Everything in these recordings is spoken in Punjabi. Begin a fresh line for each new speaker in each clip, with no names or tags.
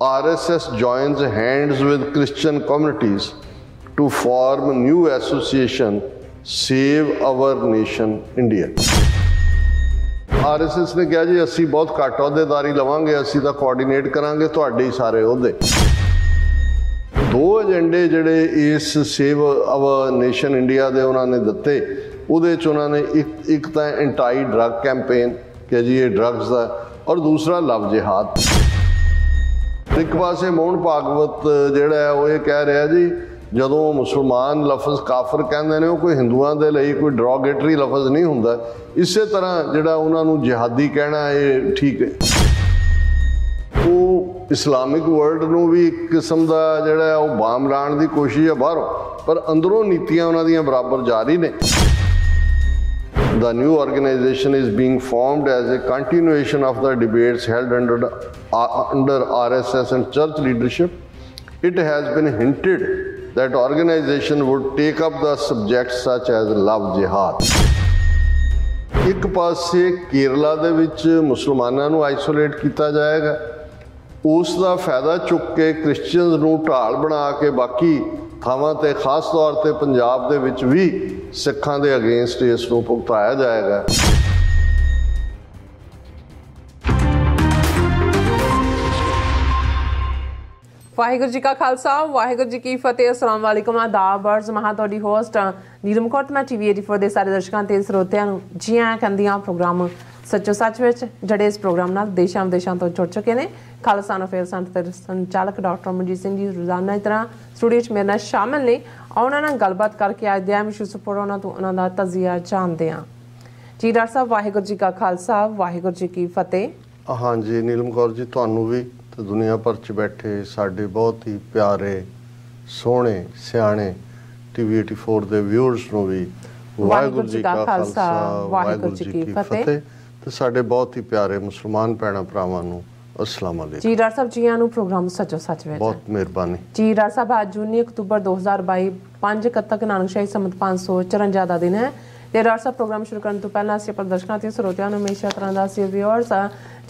RSS joins hands with Christian communities to form new association Save Our Nation India. RSS ਨੇ ਕਿਹਾ ਜੀ ਅਸੀਂ ਬਹੁਤ ਘੱਟ ਅਹੁਦੇਦਾਰੀ ਲਵਾਂਗੇ ਅਸੀਂ ਤਾਂ ਕੋਆਰਡੀਨੇਟ ਕਰਾਂਗੇ ਤੁਹਾਡੇ ਹੀ ਸਾਰੇ ਅਹੁਦੇ ਦੋ ਏਜੰਡੇ ਜਿਹੜੇ ਇਸ ਸੇਵ ਆਵਰ ਨੇਸ਼ਨ ਇੰਡੀਆ ਦੇ ਉਹਨਾਂ ਨੇ ਦਿੱਤੇ ਉਹਦੇ ਚ ਉਹਨਾਂ ਨੇ ਇੱਕ ਇੱਕ ਤਾਂ ਐਂਟੀ ਡਰੱਗ ਕੈਂਪੇਨ ਕਿ ਜੀ ਇਹ ਡਰੱਗਸ ਦਾ ਔਰ ਦੂਸਰਾ ਲਵ ਜਿਹਾਦ ਇੱਕ ਪਾਸੇ ਮੋਹਨ ਭਾਗਵਤ ਜਿਹੜਾ ਉਹ ਇਹ ਕਹਿ ਰਿਹਾ ਜੀ ਜਦੋਂ ਮੁਸਲਮਾਨ ਲਫ਼ਜ਼ ਕਾਫਰ ਕਹਿੰਦੇ ਨੇ ਉਹ ਕੋਈ ਹਿੰਦੂਆਂ ਦੇ ਲਈ ਕੋਈ ਡਰੋਗੇਟਰੀ ਲਫ਼ਜ਼ ਨਹੀਂ ਹੁੰਦਾ ਇਸੇ ਤਰ੍ਹਾਂ ਜਿਹੜਾ ਉਹਨਾਂ ਨੂੰ ਜਿਹਾਦੀ ਕਹਿਣਾ ਇਹ ਠੀਕ ਹੈ ਉਹ ਇਸਲਾਮਿਕ ਵਰਲਡ ਨੂੰ ਵੀ ਇੱਕ ਕਿਸਮ ਦਾ ਜਿਹੜਾ ਉਹ ਬਾਮਰਾਣ ਦੀ ਕੋਸ਼ਿਸ਼ ਹੈ ਬਾਹਰੋਂ ਪਰ ਅੰਦਰੋਂ ਨੀਤੀਆਂ ਉਹਨਾਂ ਦੀਆਂ ਬਰਾਬਰ ਜਾਰੀ ਨੇ The new organization is being formed as a continuation of the debates held under, uh, under RSS and church leadership. It has been hinted that organization would take up the subjects such as love jihad. ਇੱਕ ਪਾਸੇ ਕੇਰਲਾ ਦੇ ਵਿੱਚ ਮੁਸਲਮਾਨਾਂ ਨੂੰ ਆਈਸੋਲੇਟ ਕੀਤਾ ਜਾਏਗਾ ਉਸ ਦਾ ਫਾਇਦਾ ਚੁੱਕ ਕੇ ਕ੍ਰਿਸਚੀਅਨਸ ਨੂੰ ਢਾਲ ਬਣਾ ਕੇ ਬਾਕੀ ਥਾਵਾਂ ਤੇ ਖਾਸ ਤੌਰ ਤੇ ਪੰਜਾਬ ਦੇ ਵਿੱਚ ਵੀ ਸਿੱਖਾਂ ਦੇ ਅਗੇਂਸਟ ਇਸ ਨੂੰ ਭੁਗਤਾਇਆ ਜਾਏਗਾ
ਵਾਹਿਗੁਰੂ ਜੀ ਕਾ ਖਾਲਸਾ ਵਾਹਿਗੁਰੂ ਜੀ ਕੀ ਫਤਿਹ ਅਸਲਾਮ ਵਾਲੇਕਮ ਆਦਾਬ ਅਰਜ਼ ਮਹਾ ਤੁਹਾਡੀ ਹੋਸਟ ਕੋਟ ਮੈਂ ਟੀਵੀ 84 ਦੇ ਸਾਰੇ ਦਰਸ਼ਕਾਂ ਤੇ ਸਰੋਤਿਆਂ ਨੂੰ ਜੀ ਆਇਆਂ ਕੰਦੀਆਂ ਪ੍ਰੋਗਰਾਮ ਸੱਚੋ ਸੱਚ ਵਿੱਚ ਜੜੇ ਇਸ ਪ੍ਰੋਗਰਾਮ ਨਾਲ ਦੇਸ਼ਾਂ ਵਿਦੇਸ਼ਾਂ ਤੋਂ ਜੁੜ ਚੁੱਕੇ ਨੇ ਖਾਲਸਾ ਅਫੇਅਰ ਸੰਤ ਦੇ ਸੰਚਾਲਕ ਡਾਕਟਰ ਮਨਜੀਤ ਸਿੰਘ ਜੀ ਰੋਜ਼ਾਨਾ ਇਸ ਤਰ੍ਹਾਂ ਸਟੂਡੀਓ 'ਚ ਮੇਰੇ ਨਾਲ ਸ਼ਾਮਲ ਨੇ ਉਹਨਾਂ ਨਾਲ ਗੱਲਬਾਤ ਕਰਕੇ ਅੱਜ ਦੇ ਆਮ ਸਪੋਰਟ ਉਹਨਾਂ ਤੋਂ ਉਹਨਾਂ ਦਾ ਤਜ਼ੀਆ ਜਾਣਦੇ ਆ ਜੀ ਡਾਕਟਰ ਸਾਹਿਬ ਵਾਹਿਗੁਰੂ ਜੀ ਕਾ ਖਾਲਸਾ ਵਾਹਿਗੁਰੂ ਜੀ ਕੀ ਫਤਿਹ
ਹਾਂਜੀ ਨੀਲਮ ਕੌਰ ਜੀ ਤੁਹਾਨੂੰ ਵੀ ਤੇ ਦੁਨੀਆ ਭਰ 'ਚ ਬੈਠੇ ਸਾਡੇ ਬਹੁਤ ਹੀ ਪਿਆਰੇ ਸੋਹਣੇ ਸਿਆਣੇ ਟੀਵੀ 84 ਦੇ ਵਿਊਅਰਸ ਨੂੰ ਵੀ ਵਾਹਿਗੁਰੂ ਜੀ ਕਾ ਖਾਲਸਾ ਵਾਹਿਗੁਰੂ ਜੀ ਕੀ ਫਤਿਹ ਤੇ ਸਾਡੇ ਬਹੁਤ ਹੀ ਪਿਆਰੇ ਮੁਸਲਮਾਨ ਭੈਣਾ ਭਰਾਵਾਂ ਨੂੰ ਅਸਲਾਮ ਅਲੈਕੁਮ ਜੀ
ਡਾਕਟਰ ਸਾਹਿਬ ਜੀਆਂ ਨੂੰ ਪ੍ਰੋਗਰਾਮ ਸੱਚੋ ਸੱਚ ਵਿੱਚ
ਬਹੁਤ ਮਿਹਰਬਾਨੀ
ਜੀ ਡਾਕਟਰ ਸਾਹਿਬ ਅੱਜ 19 ਅਕਤੂਬਰ 2022 5 ਕੱਤਕ ਨਾਨਕਸ਼ਾਹੀ ਸਮਤ 554 ਦਾ ਦਿਨ ਹੈ ਤੇ ਡਾਕਟਰ ਸਾਹਿਬ ਪ੍ਰੋਗਰਾਮ ਸ਼ੁਰੂ ਕਰਨ ਤੋਂ ਪਹਿਲਾਂ ਅਸੀਂ ਆਪਣੇ ਦਰਸ਼ਕਾਂ ਤੇ ਸਰੋਤਿਆਂ ਨੂੰ ਮੇਸ਼ਾ ਤਰ੍ਹਾਂ ਦਾ ਸੀ ਵਿਊਅਰਸ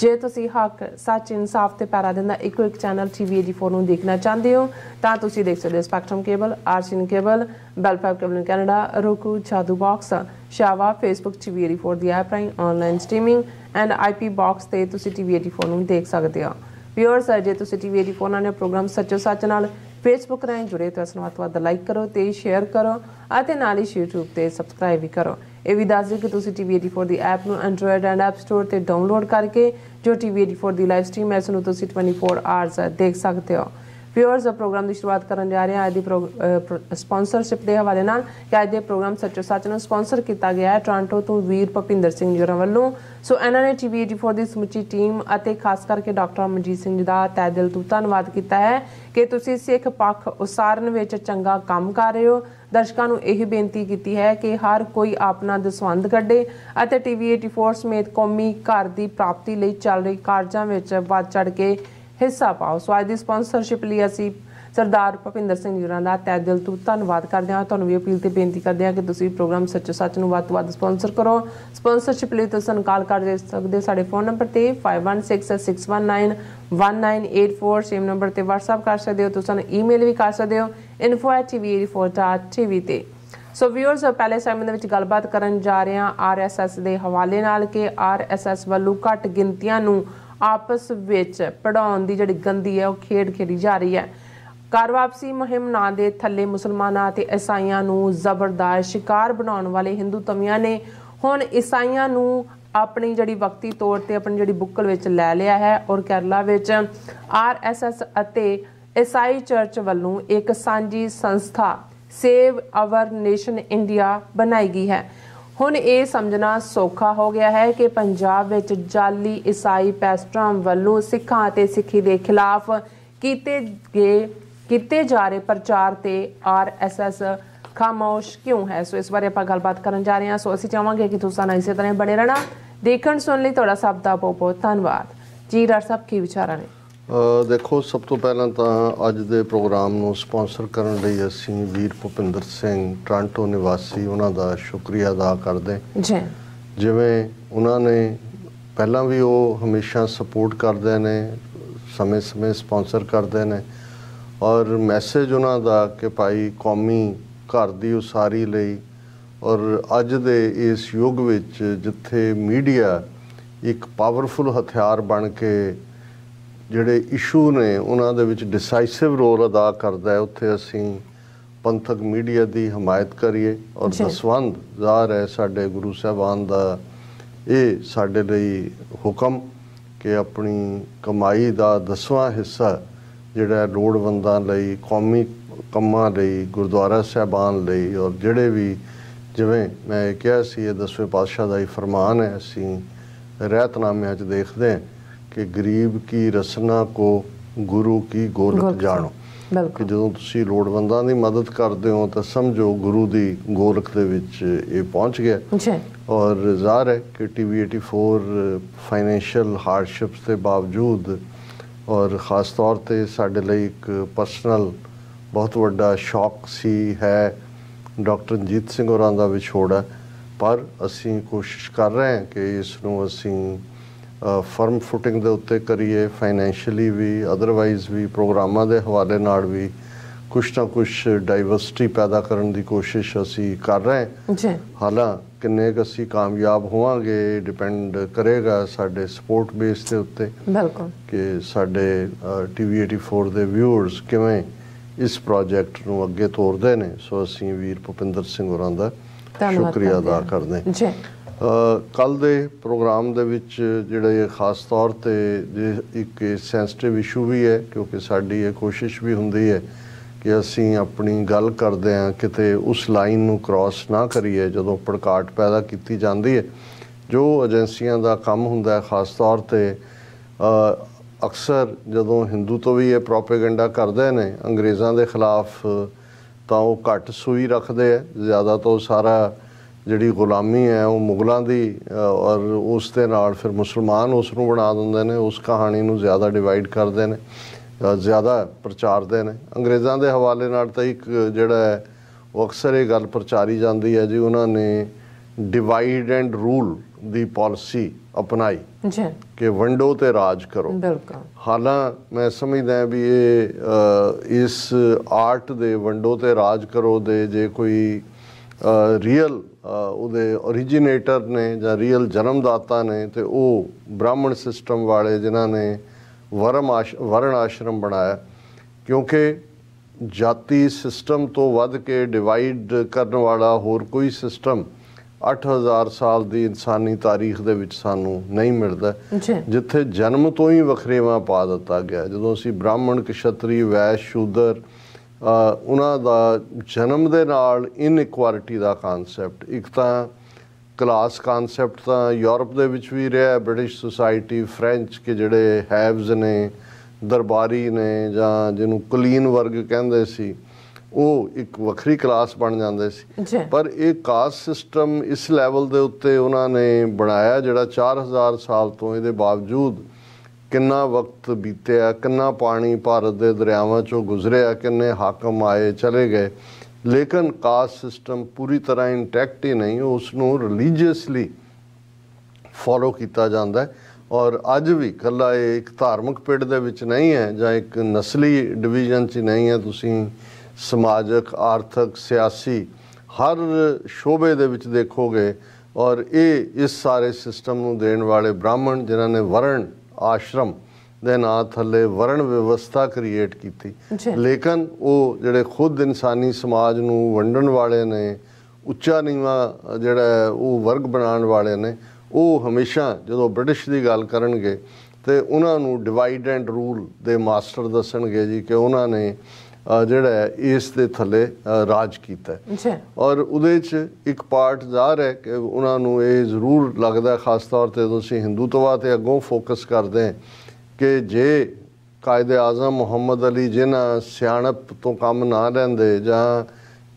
ਜੇ ਤੁਸੀਂ ਹੱਕ ਸੱਚ ਇਨਸਾਫ ਤੇ ਪੈਰਾ ਦਿੰਦਾ ਇੱਕੋ ਇੱਕ ਚੈਨਲ ਟੀਵੀ 84 ਨੂੰ ਦੇਖਣਾ ਚਾਹੁੰਦੇ ਹੋ ਤਾਂ ਤੁਸੀਂ ਦੇਖ ਸਕਦੇ ਹੋ ਸਪੈਕਟਰਮ ਕੇਬਲ ਆਰਸੀਨ cable Bell Fibe cable Canada Roku Jadoo box ਸ਼ਾਵਾ ਫੇਸਬੁੱਕ TV84 ਦੀ ਐਪ ਰਾਹੀਂ online streaming and IP box ਤੇ ਤੁਸੀਂ TV84 ਨੂੰ ਦੇਖ ਸਕਦੇ ਹੋ ਵਿਅਰਸ ਜੇ ਤੁਸੀਂ TV84 ਨਾਲ ਪ੍ਰੋਗਰਾਮ ਸੱਚੋ ਸੱਚ ਨਾਲ ਫੇਸਬੁੱਕ ਰਾਹੀਂ ਜੁੜੇ ਤਾਂ ਇਸ ਨੂੰ ਲਾਈਕ ਕਰੋ ਤੇ ਸ਼ੇਅਰ ਕਰੋ ਅਤੇ ਨਾਲ ਹੀ YouTube ਤੇ ਸਬਸਕ੍ਰਾਈਬ ਵੀ ਕਰੋ ਇਹ ਵੀ ਦੱਸ ਦਿਓ ਕਿ ਤੁਸੀਂ TV84 ਦੀ ਐਪ ਨੂੰ Android ਐਂਡ App Store ਤੇ ਡਾਊਨਲੋਡ ਕਰਕੇ ਜੋ TV84 ਦੀ ਲਾਈਵ ਸਟ੍ਰੀਮ ਹੈ ਇਸ ਨੂੰ ਤੁਸੀਂ 24 ਆਰਸ ਦੇਖ ਸਕਦੇ ਹੋ ਵਿਅਰਸ ਆ ਪ੍ਰੋਗਰਾਮ ਦੀ ਸ਼ੁਰੂਆਤ ਕਰਨ ਜਾ ਰਹੇ ਆ ਅੱਜ ਦੀ ਸਪਾਂਸਰਸ਼ਿਪ ਦੇ ਹਵਾਲੇ ਨਾਲ ਕਿ ਅੱਜ ਦੇ ਪ੍ਰੋਗਰਾਮ ਸੱਚੋ ਸੱਚ ਨੂੰ ਸਪਾਂਸਰ ਕੀਤਾ ਗਿਆ ਹੈ ਟ੍ਰਾਂਟੋ ਤੋਂ ਵੀਰ ਭਪਿੰਦਰ ਸਿੰਘ ਜੁਰਾ ਵੱਲੋਂ ਸੋ ਇਹਨਾਂ ਨੇ ਟੀਵੀ 84 ਦੀ ਸਮੁੱਚੀ ਟੀਮ ਅਤੇ ਖਾਸ ਕਰਕੇ ਡਾਕਟਰ ਮਨਜੀਤ ਸਿੰਘ ਜੀ ਦਾ ਤਹਿ ਦਿਲ ਤੋਂ ਧੰਨਵਾਦ ਕੀਤਾ ਹੈ ਕਿ ਤੁਸੀਂ ਸਿੱਖ ਪੱਖ ਉਸਾਰਨ ਵਿੱਚ ਚੰਗਾ ਕੰਮ ਕਰ ਰਹੇ ਹੋ ਦਰਸ਼ਕਾਂ ਨੂੰ ਇਹ ਬੇਨਤੀ ਕੀਤੀ ਹੈ ਕਿ ਹਰ ਕੋਈ ਆਪਣਾ ਦਸਵੰਦ ਕੱਢੇ ਅਤੇ ਟੀਵੀ 84 ਸਮੇਤ ਕੌਮੀ ਘਰ ਦੀ ਪ੍ਰਾਪਤੀ ਲਈ ਚੱਲ ਰਹੀ ਕਾਰਜਾਂ ਵਿੱਚ ਵੱਧ ਚੜ ਕੇ ਹਿੱਸਾ ਪਾਓ ਸੋ ਅੱਜ ਦੀ ਸਪਾਂਸਰਸ਼ਿਪ ਲਈ ਅਸੀਂ ਸਰਦਾਰ ਭਪਿੰਦਰ ਸਿੰਘ ਜੀ ਦਾ ਤੈ ਦਿਲ ਤੋਂ ਧੰਨਵਾਦ ਕਰਦੇ ਹਾਂ ਤੁਹਾਨੂੰ ਵੀ ਅਪੀਲ ਤੇ ਬੇਨਤੀ ਕਰਦੇ ਹਾਂ ਕਿ ਤੁਸੀਂ ਪ੍ਰੋਗਰਾਮ ਸੱਚੋ ਸੱਚ ਨੂੰ ਵੱਧ ਤੋਂ ਵੱਧ ਸਪਾਂਸਰ ਕਰੋ ਸਪਾਂਸਰਸ਼ਿਪ ਲਈ ਤੁਸੀਂ ਕਾਲ ਕਰ ਦੇ ਸਕਦੇ ਸਾਡੇ ਫੋਨ ਨੰਬਰ ਤੇ 5166191984 ਸੇਮ ਨੰਬਰ ਤੇ WhatsApp ਕਰ ਸਕਦੇ ਹੋ ਤੁਸੀਂ ਈਮੇਲ ਵੀ ਕਰ ਸਕਦੇ ਹੋ info@tv84.tv ਤੇ ਸੋ ਵੀਅਰਸ ਪਹਿਲੇ ਸੈਗਮੈਂਟ ਦੇ ਵਿੱਚ ਗੱਲਬਾਤ ਕਰਨ ਜਾ ਰਹੇ ਹਾਂ ਆਰਐਸਐਸ ਦੇ ਹਵਾਲੇ ਨਾਲ ਕਿ ਆਰਐਸਐਸ ਵੱਲੋਂ ਘੱਟ ਗਿਣਤੀਆਂ ਨੂੰ ਆਪਸ ਵਿੱਚ ਪੜਾਉਣ ਦੀ ਜਿਹੜੀ ਗੰਦੀ ਹੈ ਉਹ ਖੇਡ ਖੇਡੀ ਜਾ ਰਹੀ ਹੈ ਕਾਰ ਵਾਪਸੀ ਮੁਹਿੰਮ ਨਾਂ ਦੇ ਥੱਲੇ ਮੁਸਲਮਾਨਾਂ ਅਤੇ ਈਸਾਈਆਂ ਨੂੰ ਜ਼ਬਰਦਸਤ ਸ਼ਿਕਾਰ ਬਣਾਉਣ ਵਾਲੇ ਹਿੰਦੂ ਤਮੀਆਂ ਨੇ ਹੁਣ ਈਸਾਈਆਂ ਨੂੰ ਆਪਣੀ ਜਿਹੜੀ ਵਕਤੀ ਤੌਰ ਤੇ ਆਪਣੀ ਜਿਹੜੀ ਬੁੱਕਲ ਵਿੱਚ ਲੈ ਲਿਆ ਹੈ ਔਰ ਕੇਰਲਾ ਵਿੱਚ ਆਰਐਸਐਸ ਅਤੇ ਈਸਾਈ ਚਰਚ ਵੱਲੋਂ ਇੱਕ ਸਾਂਝੀ ਸੰਸਥਾ ਸੇਵ ਆਵਰ ਨੇਸ਼ਨ ਇੰਡੀਆ ਬਣਾਈ ਗਈ ਹੈ ਹੁਣ ਇਹ ਸਮਝਣਾ ਸੌਖਾ ਹੋ ਗਿਆ ਹੈ ਕਿ ਪੰਜਾਬ ਵਿੱਚ ਜਾਲੀ ਈਸਾਈ ਪੈਸਟਰਮ ਵੱਲੋਂ ਸਿੱਖਾਂ ਅਤੇ ਸਿੱਖੀ ਦੇ ਖਿਲਾਫ ਕੀਤੇ ਗਏ ਕੀਤੇ ਜਾ ਰਹੇ ਪ੍ਰਚਾਰ ਤੇ ਆਰਐਸਐਸ ਖਾਮੋਸ਼ ਕਿਉਂ ਹੈ ਸੋ ਇਸ ਬਾਰੇ ਆਪਾਂ ਗੱਲਬਾਤ ਕਰਨ ਜਾ ਰਹੇ ਹਾਂ ਸੋ ਅਸੀਂ ਚਾਹਾਂਗੇ ਕਿ ਤੁਸੀਂ ਸਾਨੂੰ ਇਸੇ ਤਰ੍ਹਾਂ ਬਣੇ ਰਹਿਣਾ ਦੇਖਣ ਸੁਣਨ ਲਈ ਤੁਹਾਡਾ ਸਭ ਦਾ ਬਹੁਤ ਬਹੁਤ ਧੰਨਵਾਦ ਜੀ ਡਾਕਟਰ ਸਾਹਿਬ ਕੀ ਵਿਚਾਰਾਂ ਨੇ
ਦੇਖੋ ਸਭ ਤੋਂ ਪਹਿਲਾਂ ਤਾਂ ਅੱਜ ਦੇ ਪ੍ਰੋਗਰਾਮ ਨੂੰ ਸਪான்ਸਰ ਕਰਨ ਲਈ ਅਸੀਂ ਵੀਰ ਭੁਪਿੰਦਰ ਸਿੰਘ ਟ੍ਰਾਂਟੋ ਨਿਵਾਸੀ ਉਹਨਾਂ ਦਾ ਸ਼ੁਕਰੀਆ ਅਦਾ ਕਰਦੇ ਜੀ ਜਿਵੇਂ ਉਹਨਾਂ ਨੇ ਪਹਿਲਾਂ ਵੀ ਉਹ ਹਮੇਸ਼ਾ ਸਪੋਰਟ ਕਰਦੇ ਨੇ ਸਮੇਂ-ਸਮੇਂ ਸਪான்ਸਰ ਕਰਦੇ ਨੇ ਔਰ ਮੈਸੇਜ ਉਹਨਾਂ ਦਾ ਕਿ ਭਾਈ ਕੌਮੀ ਘਰ ਦੀ ਉਸਾਰੀ ਲਈ ਔਰ ਅੱਜ ਦੇ ਇਸ ਯੁੱਗ ਵਿੱਚ ਜਿੱਥੇ ਮੀਡੀਆ ਇੱਕ ਪਾਵਰਫੁਲ ਹਥਿਆਰ ਬਣ ਕੇ ਜਿਹੜੇ ਇਸ਼ੂ ਨੇ ਉਹਨਾਂ ਦੇ ਵਿੱਚ ਡਿਸਾਈਸਿਵ ਰੋਲ ਅਦਾ ਕਰਦਾ ਹੈ ਉੱਥੇ ਅਸੀਂ ਪੰਥਕ ਮੀਡੀਆ ਦੀ ਹਮਾਇਤ ਕਰੀਏ ਔਰ ਦਸਵੰਦ ਜ਼ਾਹਰ ਹੈ ਸਾਡੇ ਗੁਰੂ ਸਾਹਿਬਾਨ ਦਾ ਇਹ ਸਾਡੇ ਲਈ ਹੁਕਮ ਕਿ ਆਪਣੀ ਕਮਾਈ ਦਾ ਦਸਵਾਂ ਹਿੱਸਾ ਜਿਹੜਾ ਲੋੜਵੰਦਾਂ ਲਈ ਕੌਮੀ ਕੰਮਾਂ ਲਈ ਗੁਰਦੁਆਰਾ ਸਾਹਿਬਾਨ ਲਈ ਔਰ ਜਿਹੜੇ ਵੀ ਜਿਵੇਂ ਮੈਂ ਕਿਹਾ ਸੀ ਇਹ ਦਸਵੇਂ ਪਾਤਸ਼ਾਹ ਦਾ ਹੀ ਫਰਮਾਨ ਹੈ ਅਸੀਂ ਰਹਿਤਨਾਮਿਆਂ 'ਚ ਦੇਖਦੇ ਹਾਂ ਕਿ ਗਰੀਬ ਕੀ ਰਸਨਾ ਕੋ ਗੁਰੂ ਕੀ ਗੋਲਕ ਜਾਣੋ ਕਿ ਜਦੋਂ ਤੁਸੀਂ ਲੋੜਵੰਦਾਂ ਦੀ ਮਦਦ ਕਰਦੇ ਹੋ ਤਾਂ ਸਮਝੋ ਗੁਰੂ ਦੀ ਗੋਲਕ ਦੇ ਵਿੱਚ ਇਹ ਪਹੁੰਚ ਗਿਆ ਜੀ ਔਰ ਜ਼ਾਹਰ ਹੈ ਕਿ ਟੀਵੀ 84 ਫਾਈਨੈਂਸ਼ੀਅਲ ਹਾਰਡਸ਼ਿਪਸ ਦੇ ਬਾਵਜੂਦ ਔਰ ਖਾਸ ਤੌਰ ਤੇ ਸਾਡੇ ਲਈ ਇੱਕ ਪਰਸਨਲ ਬਹੁਤ ਵੱਡਾ ਸ਼ੌਕ ਸੀ ਹੈ ਡਾਕਟਰ ਜੀਤ ਸਿੰਘ ਹੋਰਾਂ ਦਾ ਵਿਛੋੜਾ ਪਰ ਅਸੀਂ ਕੋਸ਼ਿਸ਼ ਕਰ ਰਹੇ ਹਾਂ ਕਿ ਇਸ ਨੂੰ ਅਸੀਂ ਫਰਮ ਫੁਟਿੰਗ ਦੇ ਉੱਤੇ ਕਰੀਏ ਫਾਈਨੈਂਸ਼ੀਅਲੀ ਵੀ ਅਦਰਵਾਈਜ਼ ਵੀ ਪ੍ਰੋਗਰਾਮਾਂ ਦੇ ਹਵਾਲੇ ਨਾਲ ਵੀ ਕੁਝ ਤਾਂ ਕੁਝ ਡਾਈਵਰਸਿਟੀ ਪੈਦਾ ਕਰਨ ਦੀ ਕੋਸ਼ਿਸ਼ ਅਸੀਂ ਕਰ ਰਹੇ ਹਾਂ ਜੀ ਹਾਲਾਂ ਕਿੰਨੇ ਕੁ ਅਸੀਂ ਕਾਮਯਾਬ ਹੋਵਾਂਗੇ ਡਿਪੈਂਡ ਕਰੇਗਾ ਸਾਡੇ ਸਪੋਰਟ ਬੇਸ ਦੇ ਉੱਤੇ ਬਿਲਕੁਲ ਕਿ ਸਾਡੇ ਟੀਵੀ 84 ਦੇ ਵਿਊਅਰਸ ਕਿਵੇਂ ਇਸ ਪ੍ਰੋਜੈਕਟ ਨੂੰ ਅੱਗੇ ਤੋਰਦੇ ਨੇ ਸੋ ਅਸੀਂ ਵੀਰ ਭੁਪਿੰਦਰ ਸਿੰਘ ਹੋਰਾਂ ਦਾ ਸ਼ੁਕਰੀਆ ਅਦਾ ਕਰਦੇ ਹਾਂ ਜੀ ਕੱਲ ਦੇ ਪ੍ਰੋਗਰਾਮ ਦੇ ਵਿੱਚ ਇਹ ਖਾਸ ਤੌਰ ਤੇ ਇੱਕ ਸੈਂਸਿਟਿਵ ਇਸ਼ੂ ਵੀ ਹੈ ਕਿਉਂਕਿ ਸਾਡੀ ਇਹ ਕੋਸ਼ਿਸ਼ ਵੀ ਹੁੰਦੀ ਹੈ ਕਿ ਅਸੀਂ ਆਪਣੀ ਗੱਲ ਕਰਦੇ ਆ ਕਿਤੇ ਉਸ ਲਾਈਨ ਨੂੰ ਕ੍ਰਾਸ ਨਾ ਕਰੀਏ ਜਦੋਂ ਪੜਕਾਟ ਪੈਦਾ ਕੀਤੀ ਜਾਂਦੀ ਹੈ ਜੋ ਏਜੰਸੀਆਂ ਦਾ ਕੰਮ ਹੁੰਦਾ ਹੈ ਖਾਸ ਤੌਰ ਤੇ ਅਕਸਰ ਜਦੋਂ ਹਿੰਦੂ ਤੋਂ ਵੀ ਇਹ ਪ੍ਰੋਪਾਗੈਂਡਾ ਕਰਦੇ ਨੇ ਅੰਗਰੇਜ਼ਾਂ ਦੇ ਖਿਲਾਫ ਤਾਂ ਉਹ ਘੱਟ ਸੂਈ ਰੱਖਦੇ ਆ ਜ਼ਿਆਦਾ ਤੋਂ ਸਾਰਾ ਜਿਹੜੀ ਗੁਲਾਮੀ ਹੈ ਉਹ ਮੁਗਲਾਂ ਦੀ ਔਰ ਉਸ ਦੇ ਨਾਲ ਫਿਰ ਮੁਸਲਮਾਨ ਉਸ ਨੂੰ ਬਣਾ ਦਿੰਦੇ ਨੇ ਉਸ ਕਹਾਣੀ ਨੂੰ ਜ਼ਿਆਦਾ ਡਿਵਾਈਡ ਕਰਦੇ ਨੇ ਜ਼ਿਆਦਾ ਪ੍ਰਚਾਰਦੇ ਨੇ ਅੰਗਰੇਜ਼ਾਂ ਦੇ ਹਵਾਲੇ ਨਾਲ ਤਾਂ ਇੱਕ ਜਿਹੜਾ ਹੈ ਉਹ ਅਕਸਰ ਇਹ ਗੱਲ ਪ੍ਰਚਾਰੀ ਜਾਂਦੀ ਹੈ ਜੀ ਉਹਨਾਂ ਨੇ ਡਿਵਾਈਡ ਐਂਡ ਰੂਲ ਦੀ ਪਾਲਿਸੀ ਅਪਣਾਈ ਜੀ ਕਿ ਵੰਡੋ ਤੇ ਰਾਜ ਕਰੋ ਬਿਲਕੁਲ ਹਾਲਾਂ ਮੈਂ ਸਮਝਦਾ ਹਾਂ ਵੀ ਇਹ ਇਸ ਆਰਟ ਦੇ ਵੰਡੋ ਤੇ ਰਾਜ ਕਰੋ ਦੇ ਜੇ ਕੋਈ ਰੀਅਲ ਉਹਦੇ originator ਨੇ ਜਾਂ ਰੀਅਲ ਜਨਮਦਾਤਾ ਨੇ ਤੇ ਉਹ ਬ੍ਰਾਹਮਣ ਸਿਸਟਮ ਵਾਲੇ ਜਿਨ੍ਹਾਂ ਨੇ ਵਰਮ ਵਰਣ ਆਸ਼ਰਮ ਬਣਾਇਆ ਕਿਉਂਕਿ ਜਾਤੀ ਸਿਸਟਮ ਤੋਂ ਵੱਧ ਕੇ ਡਿਵਾਈਡ ਕਰਨ ਵਾਲਾ ਹੋਰ ਕੋਈ ਸਿਸਟਮ 8000 ਸਾਲ ਦੀ ਇਨਸਾਨੀ ਤਾਰੀਖ ਦੇ ਵਿੱਚ ਸਾਨੂੰ ਨਹੀਂ ਮਿਲਦਾ ਜਿੱਥੇ ਜਨਮ ਤੋਂ ਹੀ ਵਖਰੇਵਾ ਪਾ ਦਿੱਤਾ ਗਿਆ ਜਦੋਂ ਅਸੀਂ ਬ੍ਰਾਹਮਣ ਕਸ਼ਤਰੀ ਵੈਸ਼ ਸ਼ੂਦਰ ਉਹਨਾਂ ਦਾ ਜਨਮ ਦੇ ਨਾਲ ਇਨਇਕੁਆਲਿਟੀ ਦਾ ਕਨਸੈਪਟ ਇੱਕ ਤਾਂ ਕਲਾਸ ਕਨਸੈਪਟ ਤਾਂ ਯੂਰਪ ਦੇ ਵਿੱਚ ਵੀ ਰਿਹਾ ਬ੍ਰਿਟਿਸ਼ ਸੁਸਾਇਟੀ ਫ੍ਰੈਂਚ ਕੇ ਜਿਹੜੇ ਹੈਵਜ਼ ਨੇ ਦਰਬਾਰੀ ਨੇ ਜਾਂ ਜਿਹਨੂੰ ਕੁਲੀਨ ਵਰਗ ਕਹਿੰਦੇ ਸੀ ਉਹ ਇੱਕ ਵੱਖਰੀ ਕਲਾਸ ਬਣ ਜਾਂਦੇ ਸੀ ਪਰ ਇਹ ਕਾਸਟ ਸਿਸਟਮ ਇਸ ਲੈਵਲ ਦੇ ਉੱਤੇ ਉਹਨਾਂ ਨੇ ਬਣਾਇਆ ਜਿਹੜਾ 4000 ਸਾਲ ਤੋਂ ਇਹਦੇ ਬਾਵਜੂਦ ਕਿੰਨਾ ਵਕਤ ਬੀਤਿਆ ਕਿੰਨਾ ਪਾਣੀ ਭਾਰਤ ਦੇ ਦਰਿਆਵਾਂ ਚੋਂ ਗੁਜ਼ਰਿਆ ਕਿੰਨੇ ਹਾਕਮ ਆਏ ਚਲੇ ਗਏ ਲੇਕਿਨ ਕਾਸ ਸਿਸਟਮ ਪੂਰੀ ਤਰ੍ਹਾਂ ਇੰਟੈਕਟ ਹੀ ਨਹੀਂ ਉਸ ਨੂੰ ਰਿਲੀਜੀਅਸਲੀ ਫੋਲੋ ਕੀਤਾ ਜਾਂਦਾ ਔਰ ਅੱਜ ਵੀ ਕੱਲਾ ਇਹ ਇੱਕ ਧਾਰਮਿਕ ਪਿੰਡ ਦੇ ਵਿੱਚ ਨਹੀਂ ਹੈ ਜਾਂ ਇੱਕ ਨਸਲੀ ਡਿਵੀਜ਼ਨ 'ਚ ਨਹੀਂ ਹੈ ਤੁਸੀਂ ਸਮਾਜਿਕ ਆਰਥਿਕ ਸਿਆਸੀ ਹਰ ਸ਼ੋਬੇ ਦੇ ਵਿੱਚ ਦੇਖੋਗੇ ਔਰ ਇਹ ਇਸ ਸਾਰੇ ਸਿਸਟਮ ਨੂੰ ਦੇਣ ਵਾਲੇ ਬ੍ਰਾਹਮਣ ਜਿਨ੍ਹਾਂ ਨੇ ਵਰਣ ਆਸ਼ਰਮ ਦੇ ਨਾਂ ਥੱਲੇ ਵਰਣ ਵਿਵਸਥਾ ਕ੍ਰੀਏਟ ਕੀਤੀ ਲੇਕਿਨ ਉਹ ਜਿਹੜੇ ਖੁਦ ਇਨਸਾਨੀ ਸਮਾਜ ਨੂੰ ਵੰਡਣ ਵਾਲੇ ਨੇ ਉੱਚਾ ਨੀਵਾ ਜਿਹੜਾ ਉਹ ਵਰਗ ਬਣਾਉਣ ਵਾਲੇ ਨੇ ਉਹ ਹਮੇਸ਼ਾ ਜਦੋਂ ਬ੍ਰਿਟਿਸ਼ ਦੀ ਗੱਲ ਕਰਨਗੇ ਤੇ ਉਹਨਾਂ ਨੂੰ ਡਿਵਾਈਡ ਐਂਡ ਰੂਲ ਦੇ ਮਾਸਟਰ ਦੱਸਣਗੇ ਜੀ ਕਿ ਉਹਨਾਂ ਨੇ ਜਿਹੜਾ ਇਸ ਦੇ ਥੱਲੇ ਰਾਜ ਕੀਤਾ ਔਰ ਉਹਦੇ 'ਚ ਇੱਕ ਪਾਰਟ ਜ਼ਾਹਰ ਹੈ ਕਿ ਉਹਨਾਂ ਨੂੰ ਇਹ ਜ਼ਰੂਰ ਲੱਗਦਾ ਖਾਸ ਤੌਰ ਤੇ ਤੁਸੀਂ ਹਿੰਦੂਤਵਾ ਤੇ ਅੱਗੋਂ ਫੋਕਸ ਕਰਦੇ ਕਿ ਜੇ ਕਾਇਦੇ ਆਜ਼ਮ ਮੁਹੰਮਦ ਅਲੀ ਜਿਨ੍ਹਾਂ ਸਿਆਣਪ ਤੋਂ ਕੰਮ ਨਾ ਲੈਂਦੇ ਜਾਂ